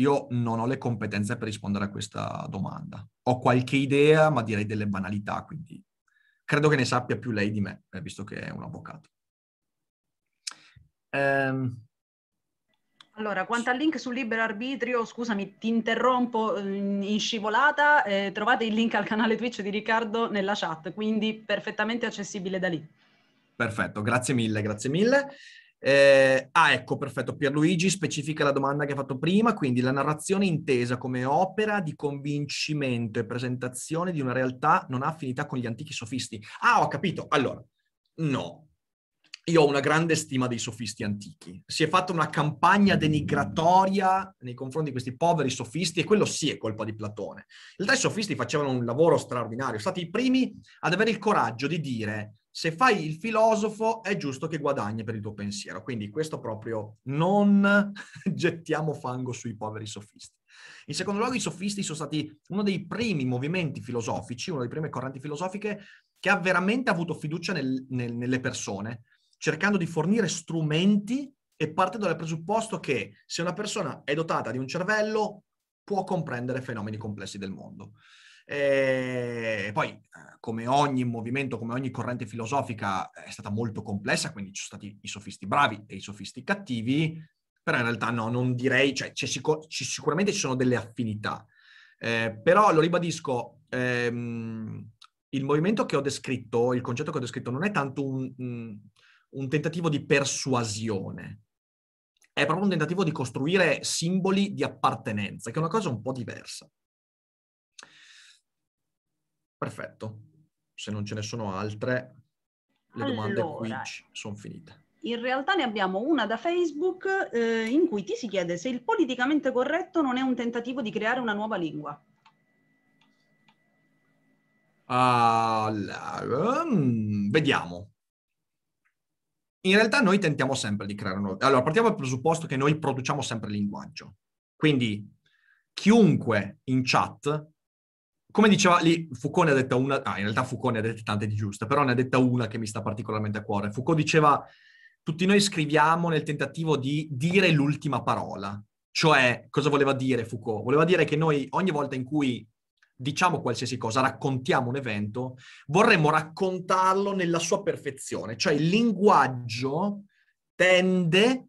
Io non ho le competenze per rispondere a questa domanda. Ho qualche idea, ma direi delle banalità, quindi credo che ne sappia più lei di me, eh, visto che è un avvocato. Ehm... Allora, quanto al link sul libero arbitrio, scusami, ti interrompo mm, in scivolata, eh, trovate il link al canale Twitch di Riccardo nella chat, quindi perfettamente accessibile da lì. Perfetto, grazie mille, grazie mille. Eh, ah, ecco, perfetto. Pierluigi specifica la domanda che ha fatto prima, quindi la narrazione intesa come opera di convincimento e presentazione di una realtà non ha affinità con gli antichi sofisti. Ah, ho capito. Allora, no. Io ho una grande stima dei sofisti antichi. Si è fatta una campagna denigratoria nei confronti di questi poveri sofisti e quello sì è colpa di Platone. In realtà i sofisti facevano un lavoro straordinario, sono stati i primi ad avere il coraggio di dire se fai il filosofo è giusto che guadagni per il tuo pensiero. Quindi questo proprio non gettiamo fango sui poveri sofisti. In secondo luogo i sofisti sono stati uno dei primi movimenti filosofici, una delle prime correnti filosofiche che ha veramente avuto fiducia nel, nel, nelle persone, cercando di fornire strumenti e partendo dal presupposto che se una persona è dotata di un cervello può comprendere fenomeni complessi del mondo. Ehm, e poi, eh, come ogni movimento, come ogni corrente filosofica, eh, è stata molto complessa, quindi ci sono stati i sofisti bravi e i sofisti cattivi, però in realtà no, non direi, cioè sicur- ci, sicuramente ci sono delle affinità. Eh, però lo ribadisco, ehm, il movimento che ho descritto, il concetto che ho descritto non è tanto un, un tentativo di persuasione, è proprio un tentativo di costruire simboli di appartenenza, che è una cosa un po' diversa. Perfetto. Se non ce ne sono altre, le allora, domande qui sono finite. In realtà ne abbiamo una da Facebook eh, in cui ti si chiede se il politicamente corretto non è un tentativo di creare una nuova lingua. Allora, mm, vediamo. In realtà noi tentiamo sempre di creare nuovi. Allora, partiamo dal presupposto che noi produciamo sempre linguaggio. Quindi chiunque in chat come diceva lì, Foucault ne ha detta una, ah, in realtà Foucault ne ha dette tante di giuste, però ne ha detta una che mi sta particolarmente a cuore. Foucault diceva, tutti noi scriviamo nel tentativo di dire l'ultima parola. Cioè, cosa voleva dire Foucault? Voleva dire che noi ogni volta in cui diciamo qualsiasi cosa, raccontiamo un evento, vorremmo raccontarlo nella sua perfezione, cioè il linguaggio tende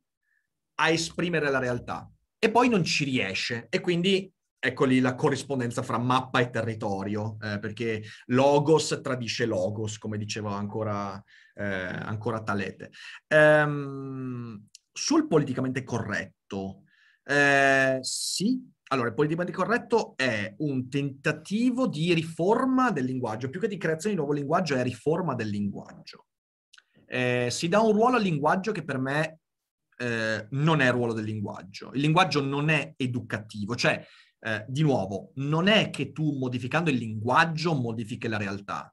a esprimere la realtà e poi non ci riesce e quindi ecco lì la corrispondenza fra mappa e territorio, eh, perché logos tradisce logos, come diceva ancora, eh, ancora Talete. Ehm, sul politicamente corretto, eh, sì. Allora, il politicamente corretto è un tentativo di riforma del linguaggio, più che di creazione di nuovo linguaggio, è riforma del linguaggio. Eh, si dà un ruolo al linguaggio che per me eh, non è il ruolo del linguaggio. Il linguaggio non è educativo, cioè eh, di nuovo, non è che tu modificando il linguaggio modifichi la realtà.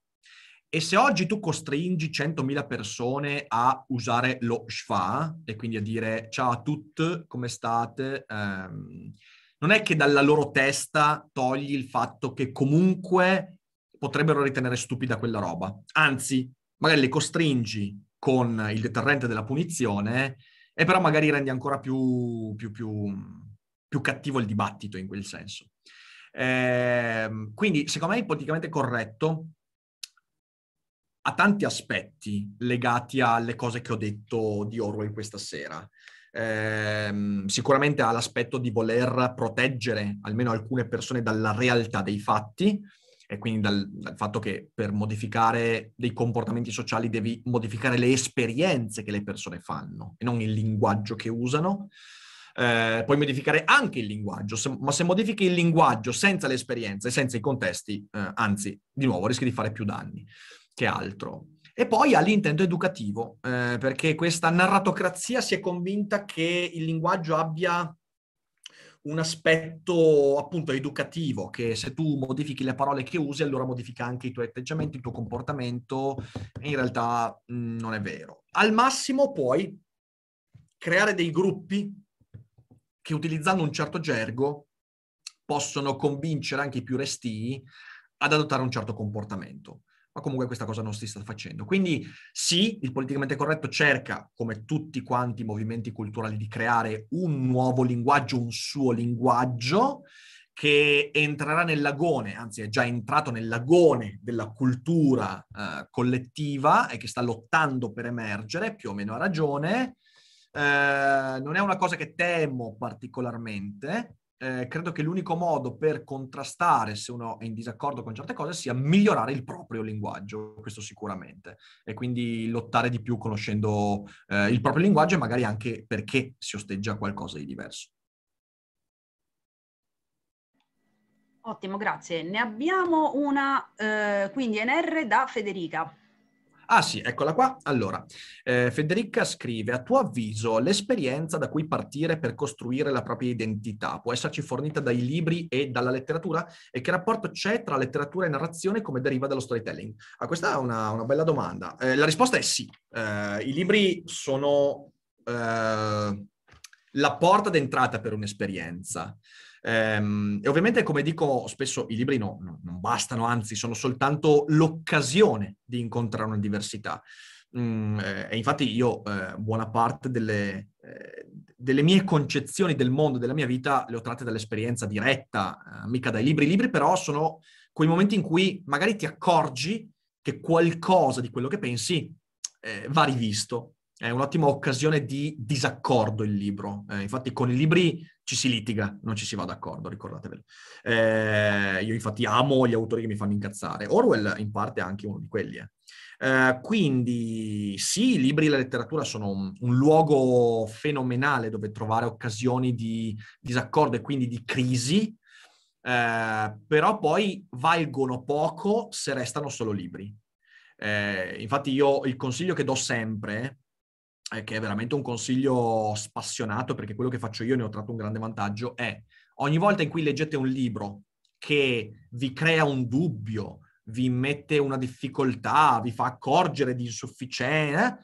E se oggi tu costringi 100.000 persone a usare lo schwa e quindi a dire ciao a tutti, come state, ehm, non è che dalla loro testa togli il fatto che comunque potrebbero ritenere stupida quella roba. Anzi, magari le costringi con il deterrente della punizione e però magari rendi ancora più, più, più più cattivo il dibattito in quel senso. Eh, quindi, secondo me, è politicamente corretto ha tanti aspetti legati alle cose che ho detto di Orwell questa sera. Eh, sicuramente ha l'aspetto di voler proteggere almeno alcune persone dalla realtà dei fatti e quindi dal, dal, fatto che per modificare dei comportamenti sociali devi modificare le esperienze che le persone fanno e non il linguaggio che usano eh, puoi modificare anche il linguaggio, se, ma se modifichi il linguaggio senza l'esperienza e senza i contesti, eh, anzi, di nuovo, rischi di fare più danni che altro. E poi ha l'intento educativo, eh, perché questa narratocrazia si è convinta che il linguaggio abbia un aspetto appunto educativo, che se tu modifichi le parole che usi, allora modifica anche i tuoi atteggiamenti, il tuo comportamento. In realtà mh, mm, non è vero. Al massimo puoi creare dei gruppi che utilizzando un certo gergo possono convincere anche i più restii ad adottare un certo comportamento. Ma comunque questa cosa non si sta facendo. Quindi sì, il politicamente corretto cerca, come tutti quanti i movimenti culturali, di creare un nuovo linguaggio, un suo linguaggio, che entrerà nel lagone, anzi è già entrato nel lagone della cultura eh, collettiva e che sta lottando per emergere, più o meno ha ragione, eh, non è una cosa che temo particolarmente. Eh, credo che l'unico modo per contrastare se uno è in disaccordo con certe cose sia migliorare il proprio linguaggio, questo sicuramente, e quindi lottare di più conoscendo eh, il proprio linguaggio e magari anche perché si osteggia qualcosa di diverso. Ottimo, grazie. Ne abbiamo una, eh, quindi NR da Federica. Ah sì, eccola qua. Allora, eh, Federica scrive, a tuo avviso l'esperienza da cui partire per costruire la propria identità può esserci fornita dai libri e dalla letteratura? E che rapporto c'è tra letteratura e narrazione come deriva dallo storytelling? Ah, questa è una, una bella domanda. Eh, la risposta è sì. Eh, I libri sono eh, la porta d'entrata per un'esperienza. Ehm, e ovviamente, come dico spesso, i libri no, no, non bastano, anzi sono soltanto l'occasione di incontrare una diversità. Mm, eh, e infatti io eh, buona parte delle, eh, delle, mie concezioni del mondo, della mia vita, le ho tratte dall'esperienza diretta, eh, mica dai libri. I libri però sono quei momenti in cui magari ti accorgi che qualcosa di quello che pensi eh, va rivisto, è un'ottima occasione di disaccordo il libro. Eh, infatti con i libri ci si litiga, non ci si va d'accordo, ricordatevelo. Eh, io infatti amo gli autori che mi fanno incazzare. Orwell in parte è anche uno di quelli. Eh. eh quindi sì, i libri e la letteratura sono un, un luogo fenomenale dove trovare occasioni di disaccordo e quindi di crisi, eh, però poi valgono poco se restano solo libri. Eh, infatti io il consiglio che do sempre che è veramente un consiglio spassionato, perché quello che faccio io ne ho tratto un grande vantaggio, è ogni volta in cui leggete un libro che vi crea un dubbio, vi mette una difficoltà, vi fa accorgere di insufficienza,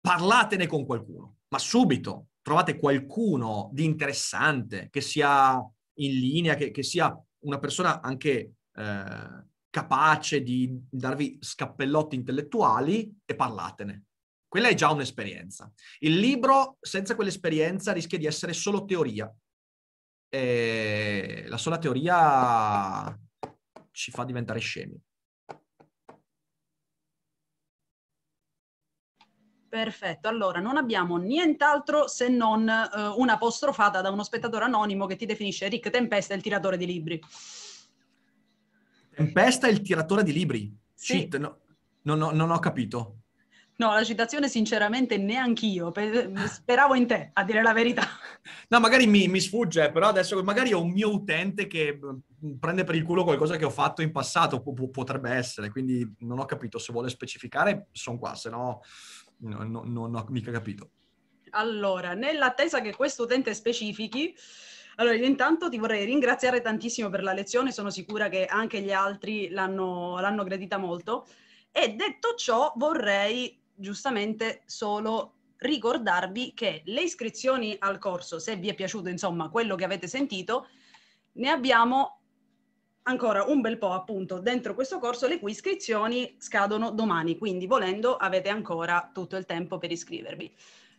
parlatene con qualcuno, ma subito trovate qualcuno di interessante, che sia in linea, che, che sia una persona anche eh, capace di darvi scappellotti intellettuali e parlatene quella è già un'esperienza. Il libro senza quell'esperienza rischia di essere solo teoria. E eh, la sola teoria ci fa diventare scemi. Perfetto, allora non abbiamo nient'altro se non uh, eh, un'apostrofata da uno spettatore anonimo che ti definisce Rick Tempesta il tiratore di libri. Tempesta è il tiratore di libri? Sì. Shit, no, non, ho, non ho capito. No, la citazione sinceramente neanch'io, speravo in te, a dire la verità. No, magari mi, mi sfugge, però adesso magari ho un mio utente che prende per il culo qualcosa che ho fatto in passato, potrebbe essere, quindi non ho capito se vuole specificare, sono qua, se no non no, no, ho mica capito. Allora, nell'attesa che questo utente specifichi, allora, io intanto ti vorrei ringraziare tantissimo per la lezione, sono sicura che anche gli altri l'hanno, l'hanno gradita molto. E detto ciò, vorrei giustamente solo ricordarvi che le iscrizioni al corso, se vi è piaciuto insomma quello che avete sentito, ne abbiamo ancora un bel po' appunto dentro questo corso le cui iscrizioni scadono domani, quindi volendo avete ancora tutto il tempo per iscrivervi.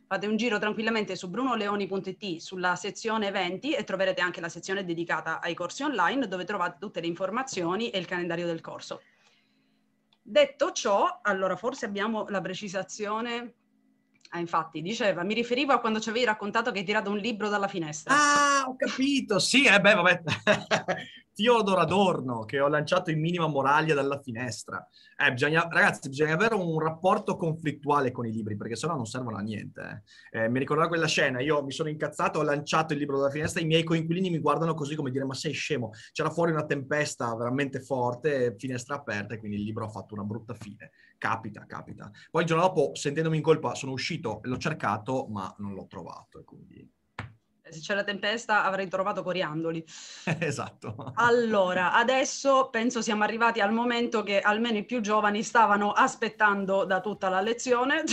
Fate un giro tranquillamente su brunoleoni.it sulla sezione eventi e troverete anche la sezione dedicata ai corsi online dove trovate tutte le informazioni e il calendario del corso. Detto ciò, allora forse abbiamo la precisazione Ah, infatti, diceva, mi riferivo a quando ci avevi raccontato che hai tirato un libro dalla finestra. Ah, ho capito, sì, eh beh, vabbè. Fiodor Adorno che ho lanciato in minima moraglia dalla finestra. Eh, bisogna, ragazzi, bisogna avere un rapporto conflittuale con i libri, perché sennò non servono a niente. Eh. Eh, mi ricordava quella scena, io mi sono incazzato, ho lanciato il libro dalla finestra, i miei coinquilini mi guardano così come dire, ma sei scemo, c'era fuori una tempesta veramente forte, finestra aperta, e quindi il libro ha fatto una brutta fine. Capita, capita. Poi il giorno dopo, sentendomi in colpa, sono uscito, e l'ho cercato, ma non l'ho trovato, e quindi se c'è la tempesta avrei trovato coriandoli. esatto. Allora, adesso penso siamo arrivati al momento che almeno i più giovani stavano aspettando da tutta la lezione.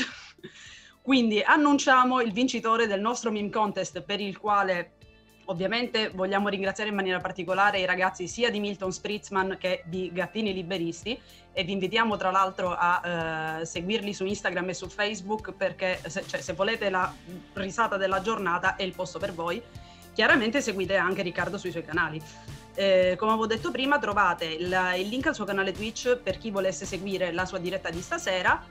Quindi annunciamo il vincitore del nostro meme contest per il quale Ovviamente vogliamo ringraziare in maniera particolare i ragazzi sia di Milton Spritzman che di Gattini Liberisti e vi invitiamo tra l'altro a eh, seguirli su Instagram e su Facebook perché se, cioè, se volete la risata della giornata è il posto per voi. Chiaramente seguite anche Riccardo sui suoi canali. Eh, come avevo detto prima, trovate la, il link al suo canale Twitch per chi volesse seguire la sua diretta di stasera.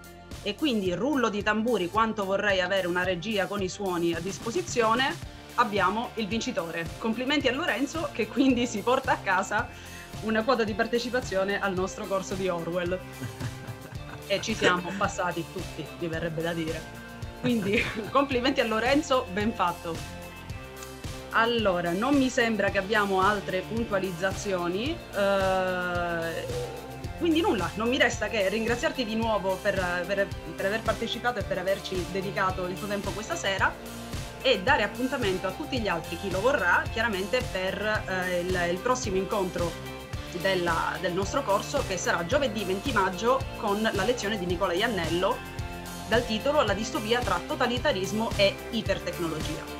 E quindi rullo di tamburi quanto vorrei avere una regia con i suoni a disposizione abbiamo il vincitore. Complimenti a Lorenzo che quindi si porta a casa una quota di partecipazione al nostro corso di Orwell. e ci siamo passati tutti, mi verrebbe da dire. Quindi complimenti a Lorenzo, ben fatto. Allora, non mi sembra che abbiamo altre puntualizzazioni. Eh, quindi nulla, non mi resta che ringraziarti di nuovo per, per, per aver partecipato e per averci dedicato il tuo tempo questa sera e dare appuntamento a tutti gli altri, chi lo vorrà, chiaramente per eh, il, il, prossimo incontro della, del nostro corso che sarà giovedì 20 maggio con la lezione di Nicola Iannello dal titolo La distopia tra totalitarismo e ipertecnologia.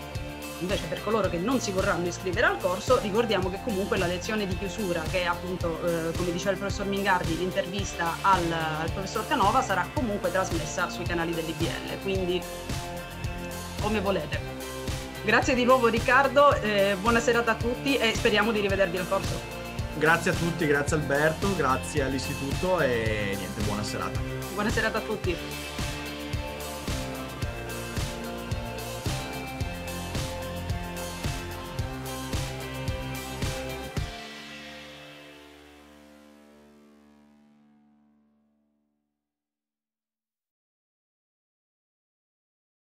Invece per coloro che non si vorranno iscrivere al corso, ricordiamo che comunque la lezione di chiusura, che è appunto, eh, come diceva il professor Mingardi, l'intervista al, al, professor Canova, sarà comunque trasmessa sui canali dell'IBL, quindi come volete. Grazie di nuovo Riccardo, eh, buona serata a tutti e speriamo di rivedervi al corso. Grazie a tutti, grazie Alberto, grazie all'istituto e niente, buona serata. Buona serata a tutti.